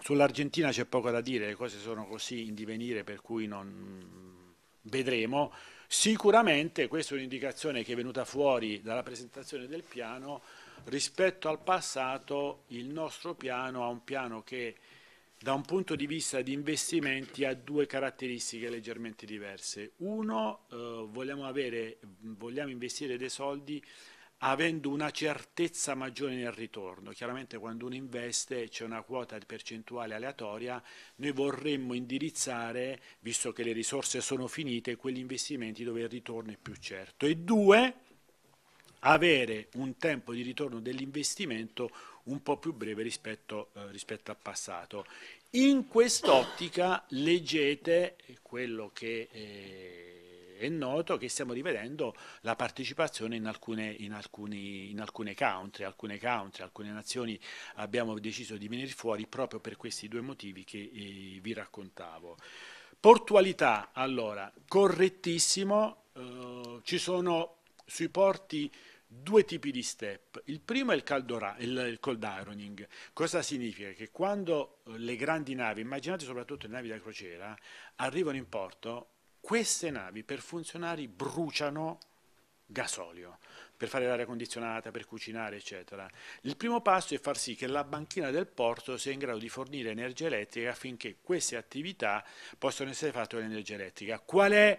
A: Sull'Argentina c'è poco da dire, le cose sono così in divenire, per cui non mm, vedremo. Sicuramente questa è un'indicazione che è venuta fuori dalla presentazione del piano, rispetto al passato il nostro piano ha un piano che da un punto di vista di investimenti ha due caratteristiche leggermente diverse. Uno, eh, vogliamo, avere, vogliamo investire dei soldi avendo una certezza maggiore nel ritorno. Chiaramente quando uno investe c'è una quota percentuale aleatoria, noi vorremmo indirizzare, visto che le risorse sono finite, quegli investimenti dove il ritorno è più certo. E due, avere un tempo di ritorno dell'investimento un po' più breve rispetto, eh, rispetto al passato. In quest'ottica leggete quello che eh, è noto, che stiamo rivedendo la partecipazione in alcune, in, alcuni, in alcune, country, alcune country, alcune nazioni abbiamo deciso di venire fuori proprio per questi due motivi che eh, vi raccontavo. Portualità, allora, correttissimo, eh, ci sono sui porti due tipi di step. Il primo è il, caldo, il, il cold ironing. Cosa significa? Che quando eh, le grandi navi, immaginate soprattutto le navi da crociera, arrivano in porto, queste navi per funzionare bruciano gasolio per fare l'aria condizionata, per cucinare, eccetera. Il primo passo è far sì che la banchina del porto sia in grado di fornire energia elettrica affinché queste attività possano essere fatte con energia elettrica. Qual è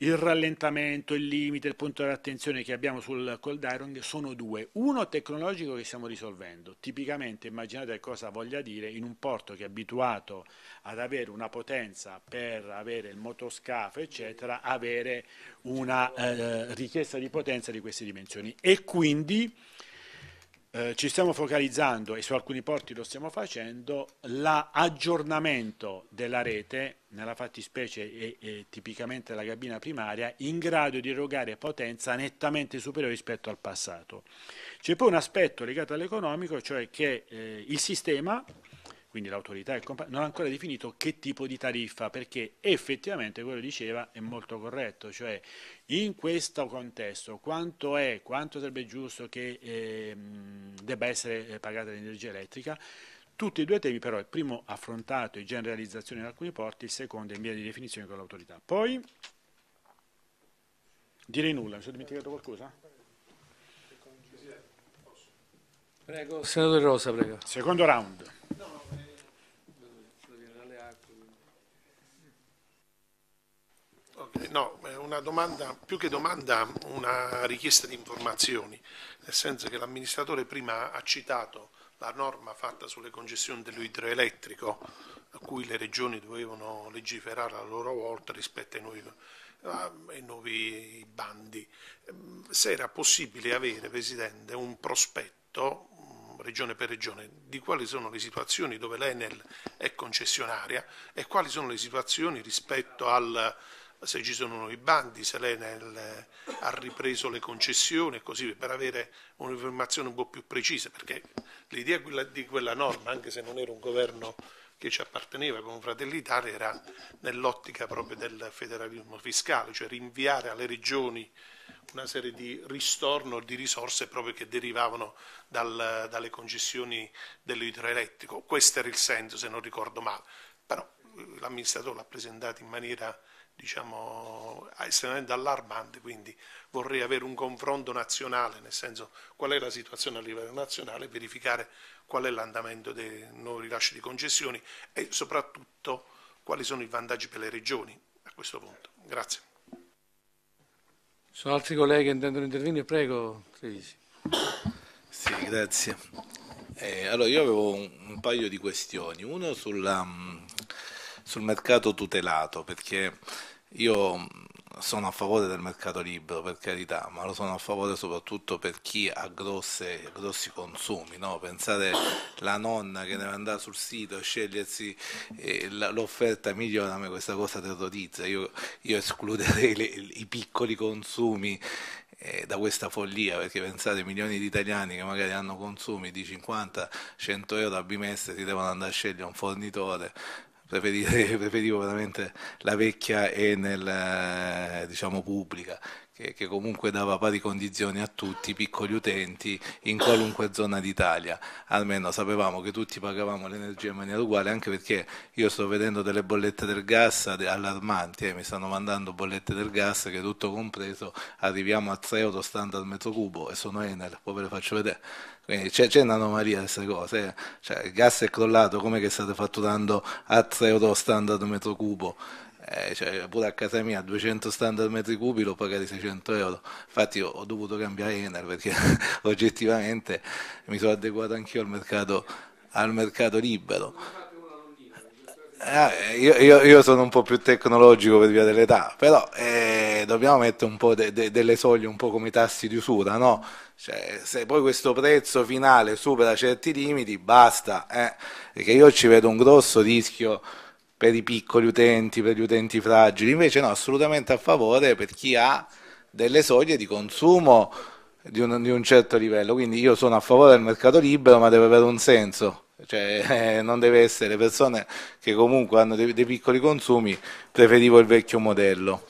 A: il rallentamento, il limite, il punto di attenzione che abbiamo sul cold iron sono due. Uno tecnologico che stiamo risolvendo. Tipicamente immaginate cosa voglia dire in un porto che è abituato ad avere una potenza per avere il motoscafo, eccetera, avere una eh, richiesta di potenza di queste dimensioni. E quindi eh, ci stiamo focalizzando e su alcuni porti lo stiamo facendo, l'aggiornamento della rete, nella fattispecie e, e tipicamente la cabina primaria, in grado di erogare potenza nettamente superiore rispetto al passato. C'è poi un aspetto legato all'economico, cioè che eh, il sistema quindi l'autorità e il compagno, non ha ancora definito che tipo di tariffa, perché effettivamente quello diceva è molto corretto, cioè in questo contesto quanto è, quanto sarebbe giusto che eh, debba essere eh, pagata l'energia elettrica, tutti e due temi però, il primo affrontato e già in realizzazione in alcuni porti, il secondo in via di definizione con l'autorità. Poi direi nulla, mi sono dimenticato qualcosa? Prego, senatore Rosa, prego. Secondo round.
F: no, è una domanda, più che domanda, una richiesta di informazioni, nel senso che l'amministratore prima ha citato la norma fatta sulle concessioni dell'idroelettrico, a cui le regioni dovevano legiferare a loro volta rispetto ai nuovi, eh, ai nuovi bandi. Ehm, se era possibile avere, Presidente, un prospetto mm, regione per regione, di quali sono le situazioni dove l'Enel è concessionaria e quali sono le situazioni rispetto al se ci sono nuovi bandi, se lei nel, eh, ha ripreso le concessioni e così per avere un'informazione un po' più precisa, perché l'idea di quella norma, anche se non era un governo che ci apparteneva come Fratelli Italia, era nell'ottica proprio del federalismo fiscale, cioè rinviare alle regioni una serie di ristorno di risorse proprio che derivavano dal, dalle concessioni dell'idroelettrico. Questo era il senso, se non ricordo male. Però eh, l'amministratore l'ha presentato in maniera diciamo, ah, estremamente allarmante, quindi vorrei avere un confronto nazionale, nel senso qual è la situazione a livello nazionale, verificare qual è l'andamento dei nuovi rilasci di concessioni e soprattutto quali sono i vantaggi per le regioni a questo punto. Grazie.
B: Sono altri colleghi che intendono intervenire? Prego, Trevisi.
G: Sì, grazie. Eh, allora io avevo un, un paio di questioni. una sulla mm, sul mercato tutelato, perché io sono a favore del mercato libero, per carità, ma lo sono a favore soprattutto per chi ha grosse, grossi consumi. No? Pensare alla nonna che deve andare sul sito e scegliersi eh, l'offerta migliore, a me questa cosa terrorizza. Io, io escluderei le, i piccoli consumi eh, da questa follia, perché pensate milioni di italiani che magari hanno consumi di 50-100 euro a bimestre si devono andare a scegliere un fornitore [laughs] preferivo veramente la vecchia Enel eh, diciamo, pubblica che, che, comunque dava pari condizioni a tutti, i piccoli utenti, in qualunque zona d'Italia. Almeno sapevamo che tutti pagavamo l'energia in maniera uguale, anche perché io sto vedendo delle bollette del gas allarmanti, eh, mi stanno mandando bollette del gas che tutto compreso arriviamo a 3 euro standard metro cubo e sono Enel, poi ve le faccio vedere. Quindi c'è, c'è un'anomalia questa cosa. Eh? Cioè, il gas è crollato, come che state fatturando a 3 euro standard metro cubo? Eh, cioè, pure a casa mia 200 standard metri cubi l'ho pagato 600 euro infatti ho, ho dovuto cambiare Enel perché [laughs] oggettivamente mi sono adeguato anch'io al mercato, al mercato libero ah, eh, io, io, io, sono un po' più tecnologico per via dell'età però eh, dobbiamo mettere un po' de, de, delle soglie un po' come i tassi di usura no? Cioè, se poi questo prezzo finale supera certi limiti, basta, eh? perché io ci vedo un grosso rischio per i piccoli utenti, per gli utenti fragili, invece no, assolutamente a favore per chi ha delle soglie di consumo di un, di un certo livello, quindi io sono a favore del mercato libero, ma deve avere un senso. Cioè, eh, non deve essere persone che comunque hanno dei, dei piccoli consumi, preferivo il vecchio modello.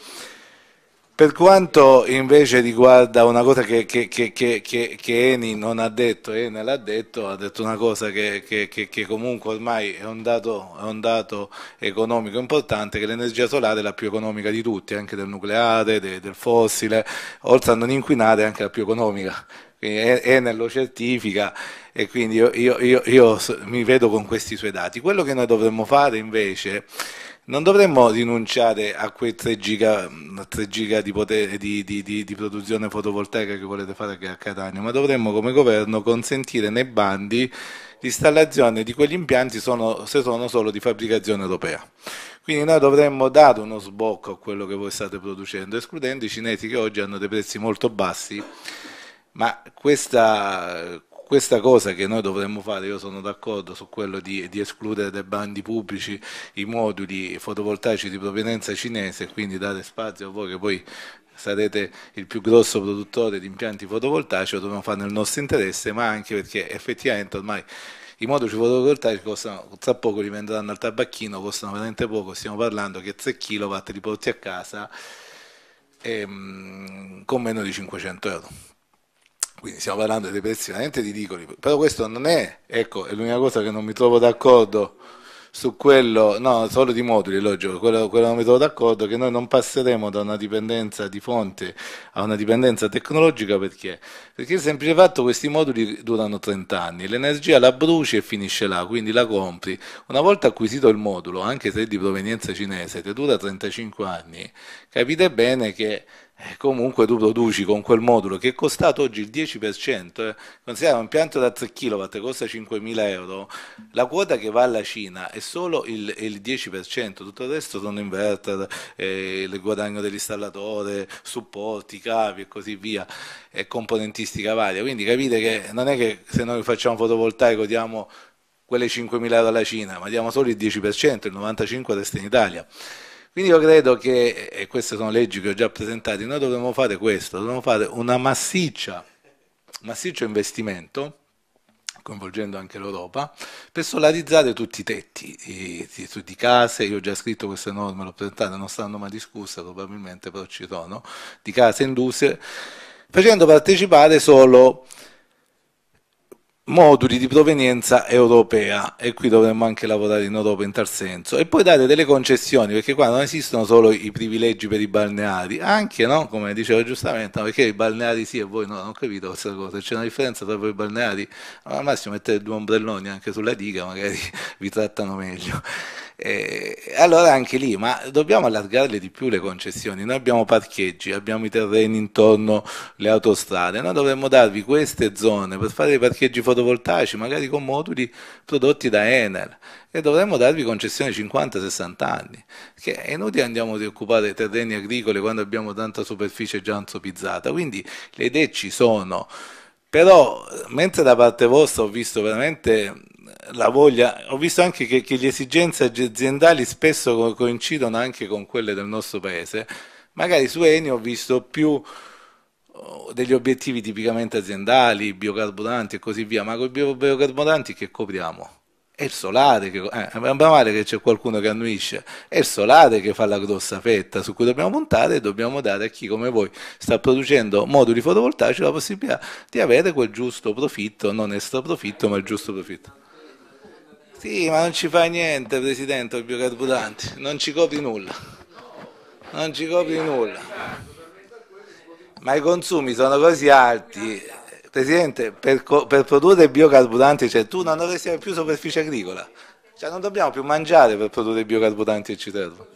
G: Per quanto invece riguarda una cosa che, che, che, che, Eni non ha detto, Eni l'ha detto, ha detto una cosa che, comunque ormai è un, dato, è un, dato, economico importante, che l'energia solare è la più economica di tutti, anche del nucleare, de, del fossile, oltre a non inquinare è anche la più economica. Enel lo certifica e quindi io, io, io, io mi vedo con questi suoi dati. Quello che noi dovremmo fare invece non dovremmo rinunciare a quei 3 giga, 3 giga di, potere, di, di, di, produzione fotovoltaica che volete fare a Catania, ma dovremmo come governo consentire nei bandi l'installazione di quegli impianti sono, se sono solo di fabbricazione europea. Quindi noi dovremmo dare uno sbocco a quello che voi state producendo, escludendo i cinesi che oggi hanno dei prezzi molto bassi ma questa, questa cosa che noi dovremmo fare, io sono d'accordo su quello di, di, escludere dai bandi pubblici i moduli fotovoltaici di provenienza cinese e quindi dare spazio a voi che poi sarete il più grosso produttore di impianti fotovoltaici, lo dobbiamo fare nel nostro interesse, ma anche perché effettivamente ormai i moduli fotovoltaici costano, tra poco li venderanno al tabacchino, costano veramente poco, stiamo parlando che 3 kW li porti a casa e, ehm, con meno di 500 euro quindi stiamo parlando dei prezzi veramente ridicoli, però questo non è, ecco, è l'unica cosa che non mi trovo d'accordo su quello, no, solo di moduli, lo giuro, quello, quello non mi trovo d'accordo, che noi non passeremo da una dipendenza di fonte a una dipendenza tecnologica perché? Perché il semplice fatto questi moduli durano 30 anni, l'energia la bruci e finisce là, quindi la compri. Una volta acquisito il modulo, anche se è di provenienza cinese, che dura 35 anni, capite bene che e comunque tu produci con quel modulo che è costato oggi il 10%, eh, considera un impianto da 3 kW costa 5.000 euro, la quota che va alla Cina è solo il, il 10%, tutto il resto sono inverter, eh, il guadagno dell'installatore, supporti, cavi e così via, e componentistica varia, quindi capite che non è che se noi facciamo fotovoltaico diamo quelle 5.000 euro alla Cina, ma diamo solo il 10%, il 95% resta in Italia. Quindi io credo che, e queste sono leggi che ho già presentato, noi dovremmo fare questo, dovremmo fare un massiccio investimento, coinvolgendo anche l'Europa, per solarizzare tutti i tetti i, i, di case, io ho già scritto queste norme, l'ho presentate, non saranno mai discusse probabilmente, però ci sono, di case e industrie, facendo partecipare solo moduli di provenienza europea e qui dovremmo anche lavorare in Europa in tal senso e poi dare delle concessioni perché qua non esistono solo i privilegi per i balneari anche no? come dicevo giustamente perché i balneari sì e voi no non ho capito questa cosa c'è una differenza tra voi e i balneari al massimo mettere due ombrelloni anche sulla diga magari [laughs] vi trattano meglio eh, allora anche lì, ma dobbiamo allargarle di più le concessioni. Noi abbiamo parcheggi, abbiamo i terreni intorno le autostrade, noi dovremmo darvi queste zone per fare i parcheggi fotovoltaici, magari con moduli prodotti da Enel e dovremmo darvi concessioni 50-60 anni, che è inutile andiamo a occupare terreni agricoli quando abbiamo tanta superficie già antropizzata. Quindi le idee ci sono. Però, mentre da parte vostra ho visto veramente la voglia, ho visto anche che, che le esigenze aziendali spesso co- coincidono anche con quelle del nostro paese, magari su Eni ho visto più oh, degli obiettivi tipicamente aziendali, biocarburanti e così via, ma con i bio- biocarburanti che copriamo? È il solare che, eh, male che c'è qualcuno che annuisce, è il solare che fa la grossa fetta su cui dobbiamo puntare e dobbiamo dare a chi come voi sta producendo moduli fotovoltaici la possibilità di avere quel giusto profitto, non extra profitto ma il giusto profitto. Sì, ma non ci fa niente, Presidente, il biocarburante, non ci copri nulla. Non ci copri nulla. Ma i consumi sono così alti. Presidente, per, per produrre biocarburanti, cioè tu non avresti più superficie agricola. Cioè non dobbiamo più mangiare per produrre biocarburanti e ci servono.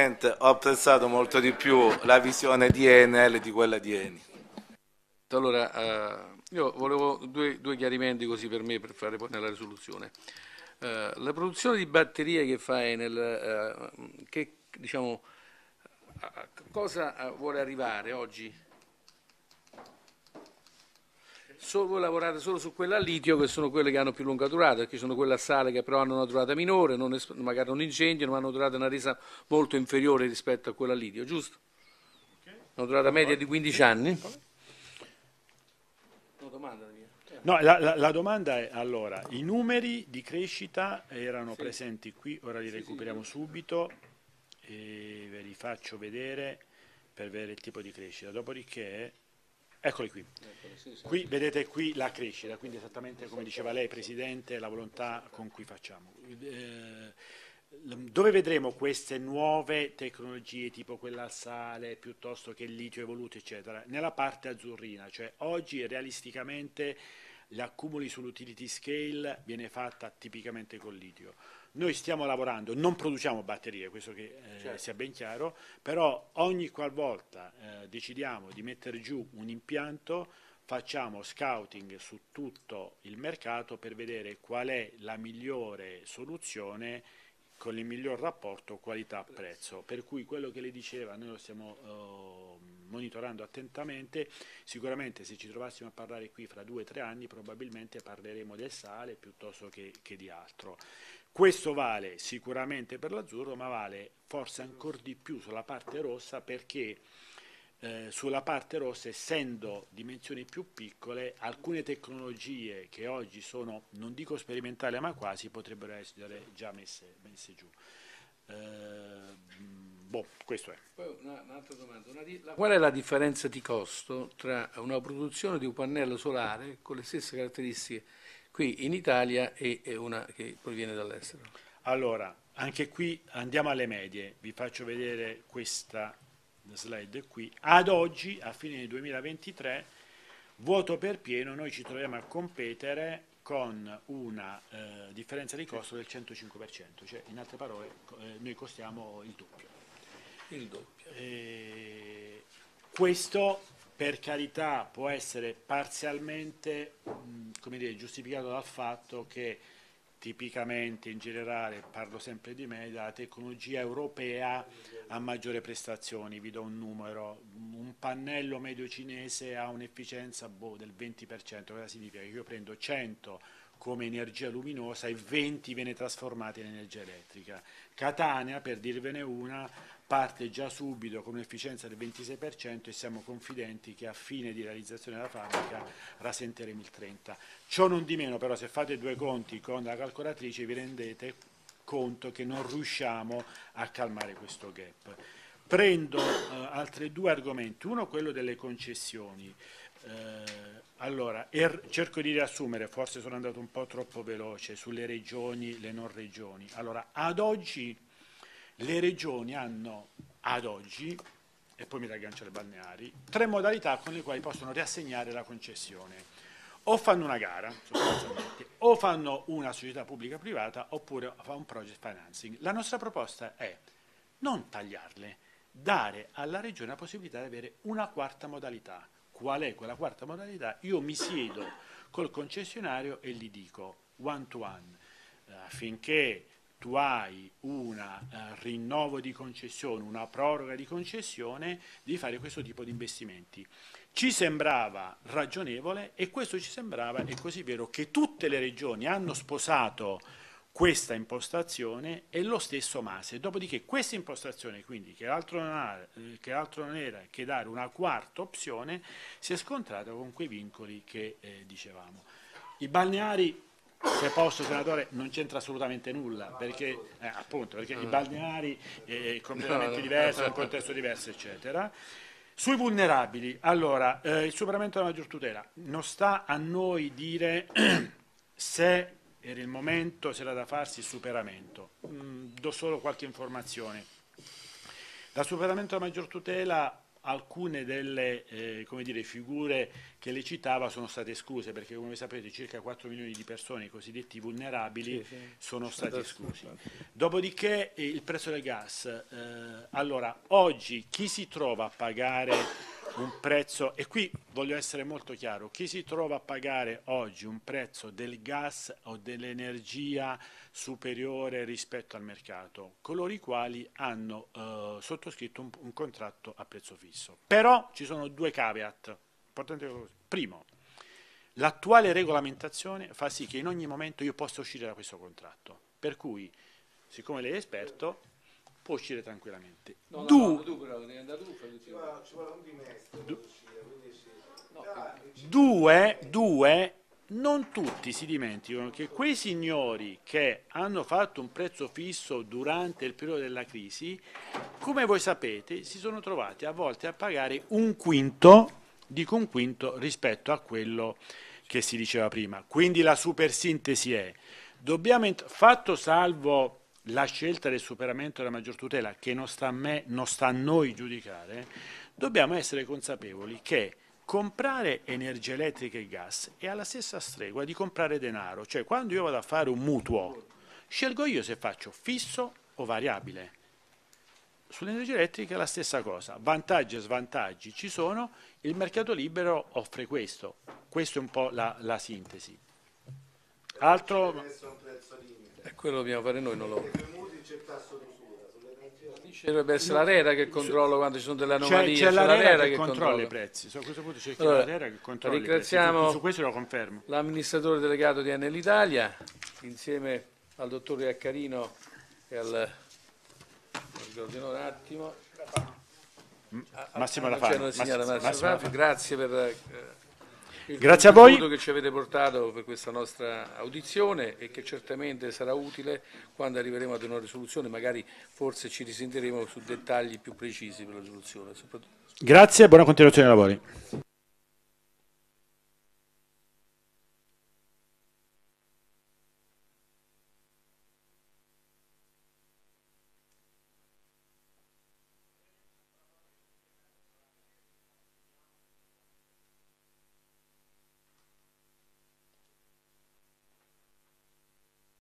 G: ho apprezzato molto di più la visione di Enel di quella di Eni.
B: Allora, eh, io volevo due, due chiarimenti così per me per fare poi nella risoluzione. Eh, la produzione di batterie che fa Enel, eh, che diciamo, a cosa vuole arrivare oggi? So, voi lavorate solo su quella a litio che sono quelle che hanno più lunga durata, perché sono quelle a sale che però hanno una durata minore, non es- magari un incendio, ma hanno durata una resa molto inferiore rispetto a quella a litio, giusto? Okay. Una durata media di 15 anni? No, domanda No, la, la, la,
A: domanda è allora, i numeri di crescita erano sì. presenti qui, ora li sì, recuperiamo sì. subito e ve li faccio vedere per vedere il tipo di crescita. Dopodiché Eccoli qui. Qui vedete qui la crescita, quindi esattamente come diceva lei Presidente, la volontà con cui facciamo. Eh, dove vedremo queste nuove tecnologie tipo quella al sale piuttosto che il litio evoluto eccetera? Nella parte azzurrina, cioè oggi realisticamente gli accumuli sull'utility scale viene fatta tipicamente col litio noi stiamo lavorando, non produciamo batterie, questo che eh, certo. sia ben chiaro, però ogni qualvolta eh, decidiamo di mettere giù un impianto facciamo scouting su tutto il mercato per vedere qual è la migliore soluzione con il miglior rapporto qualità-prezzo. Per cui quello che le diceva, noi lo stiamo uh, monitorando attentamente, sicuramente se ci trovassimo a parlare qui fra due o tre anni probabilmente parleremo del sale piuttosto che, che di altro. Questo vale sicuramente per l'azzurro, ma vale forse ancora di più sulla parte rossa perché eh, sulla parte rossa, essendo dimensioni più piccole, alcune tecnologie che oggi sono, non dico sperimentali, ma quasi, potrebbero essere già messe, messe giù. Eh, boh, questo è.
B: Poi un'altra domanda. Una di... Qual è la differenza di costo tra una produzione di un pannello solare con le stesse caratteristiche qui in Italia e,
A: una che proviene dall'estero. Allora, anche qui andiamo alle medie, vi faccio vedere questa slide qui. Ad oggi, a fine 2023, vuoto per pieno, noi ci troviamo a competere con una eh, differenza di costo del 105%, cioè in altre parole eh, noi costiamo il doppio. Il doppio. E eh, questo per carità può essere parzialmente dire, giustificato dal fatto che tipicamente in generale, parlo sempre di me, la tecnologia europea ha maggiore prestazioni, vi do un numero, un pannello medio cinese ha un'efficienza boh, del 20%, cosa significa? Che io prendo 100 come energia luminosa e 20 viene trasformata in energia elettrica. Catania, per dirvene una, parte già subito con un'efficienza del 26% e siamo confidenti che a fine di realizzazione della fabbrica rasenteremo il 30%. Ciò non di meno però se fate due conti con la calcolatrice vi rendete conto che non riusciamo a calmare questo gap. Prendo eh, altri due argomenti, uno quello delle concessioni. Eh, allora, er, cerco di riassumere, forse sono andato un po' troppo veloce, sulle regioni, le non regioni. Allora, ad oggi le regioni hanno ad oggi, e poi mi raggancio alle balneari, tre modalità con le quali possono riassegnare la concessione. O fanno una gara, o fanno una società pubblica privata, oppure fa un project financing. La nostra proposta è non tagliarle, dare alla regione la possibilità di avere una quarta modalità. Qual è quella quarta modalità? Io mi siedo col concessionario e gli dico one to one, eh, affinché hai un eh, rinnovo di concessione, una proroga di concessione, di fare questo tipo di investimenti. Ci sembrava ragionevole e questo ci sembrava, è così vero, che tutte le regioni hanno sposato questa impostazione e lo stesso Mase. Dopodiché questa impostazione, quindi, che altro, ha, eh, che altro non, era che dare una quarta opzione, si è scontrata con quei vincoli che eh, dicevamo. I balneari se posso senatore non c'entra assolutamente nulla perché, eh, appunto, perché i balneari è eh, eh, completamente diverso, è un contesto diverso eccetera. Sui vulnerabili, allora, eh, il superamento della maggior tutela, non sta a noi dire [clears throat] se era il momento, se era da farsi il superamento, mm, do solo qualche informazione. Da superamento della maggior tutela alcune delle eh, dire, figure che le citava sono state escluse, perché come sapete circa 4 milioni di persone, i cosiddetti vulnerabili, sì, sì. sono stati esclusi. Dopodiché eh, il prezzo del gas. Eh, allora, oggi chi si trova a pagare un prezzo, e qui voglio essere molto chiaro, chi si trova a pagare oggi un prezzo del gas o dell'energia superiore rispetto al mercato, coloro i quali hanno eh, sottoscritto un, un, contratto a prezzo fisso. Però ci sono due caveat. Primo, l'attuale regolamentazione fa sì che in ogni momento io possa uscire da questo contratto, per cui, siccome lei è esperto, può uscire tranquillamente. No, du- no, no,
G: tu però devi andare tu, ci ci vuole un dimestre du- uscire, quindi sì. No,
A: due, due non tutti si dimenticano che quei signori che hanno fatto un prezzo fisso durante il periodo della crisi, come voi sapete, si sono trovati a volte a pagare un quinto, dico un quinto, rispetto a quello che si diceva prima. Quindi la supersintesi è, dobbiamo, fatto salvo la scelta del superamento della maggior tutela, che non sta a me, non sta a noi giudicare, dobbiamo essere consapevoli che comprare energia elettrica e gas è alla stessa stregua di comprare denaro, cioè quando io vado a fare un mutuo scelgo io se faccio fisso o variabile. Sull'energia elettrica è la stessa cosa, vantaggi e svantaggi ci sono, il mercato libero offre questo, questa è un po' la, la sintesi. Altro...
G: È quello che dobbiamo fare noi, non lo... Ci dovrebbe essere la
A: RERA che controlla quando ci sono delle anomalie. C'è, la, la RERA, che, che controlla, i prezzi. Su questo punto c'è allora, la che controlla ringraziamo Su questo lo confermo.
B: L'amministratore delegato di Enel Italia, insieme al dottore Accarino e al... Ricordo un attimo.
A: Mm, Massimo Lafano. Massimo, Massimo. Grazie per... Eh,
B: Grazie a voi. che ci avete portato per questa nostra audizione e che certamente sarà utile quando arriveremo ad una risoluzione, magari forse ci risentiremo su dettagli più precisi per la risoluzione.
A: Grazie e buona continuazione ai lavori.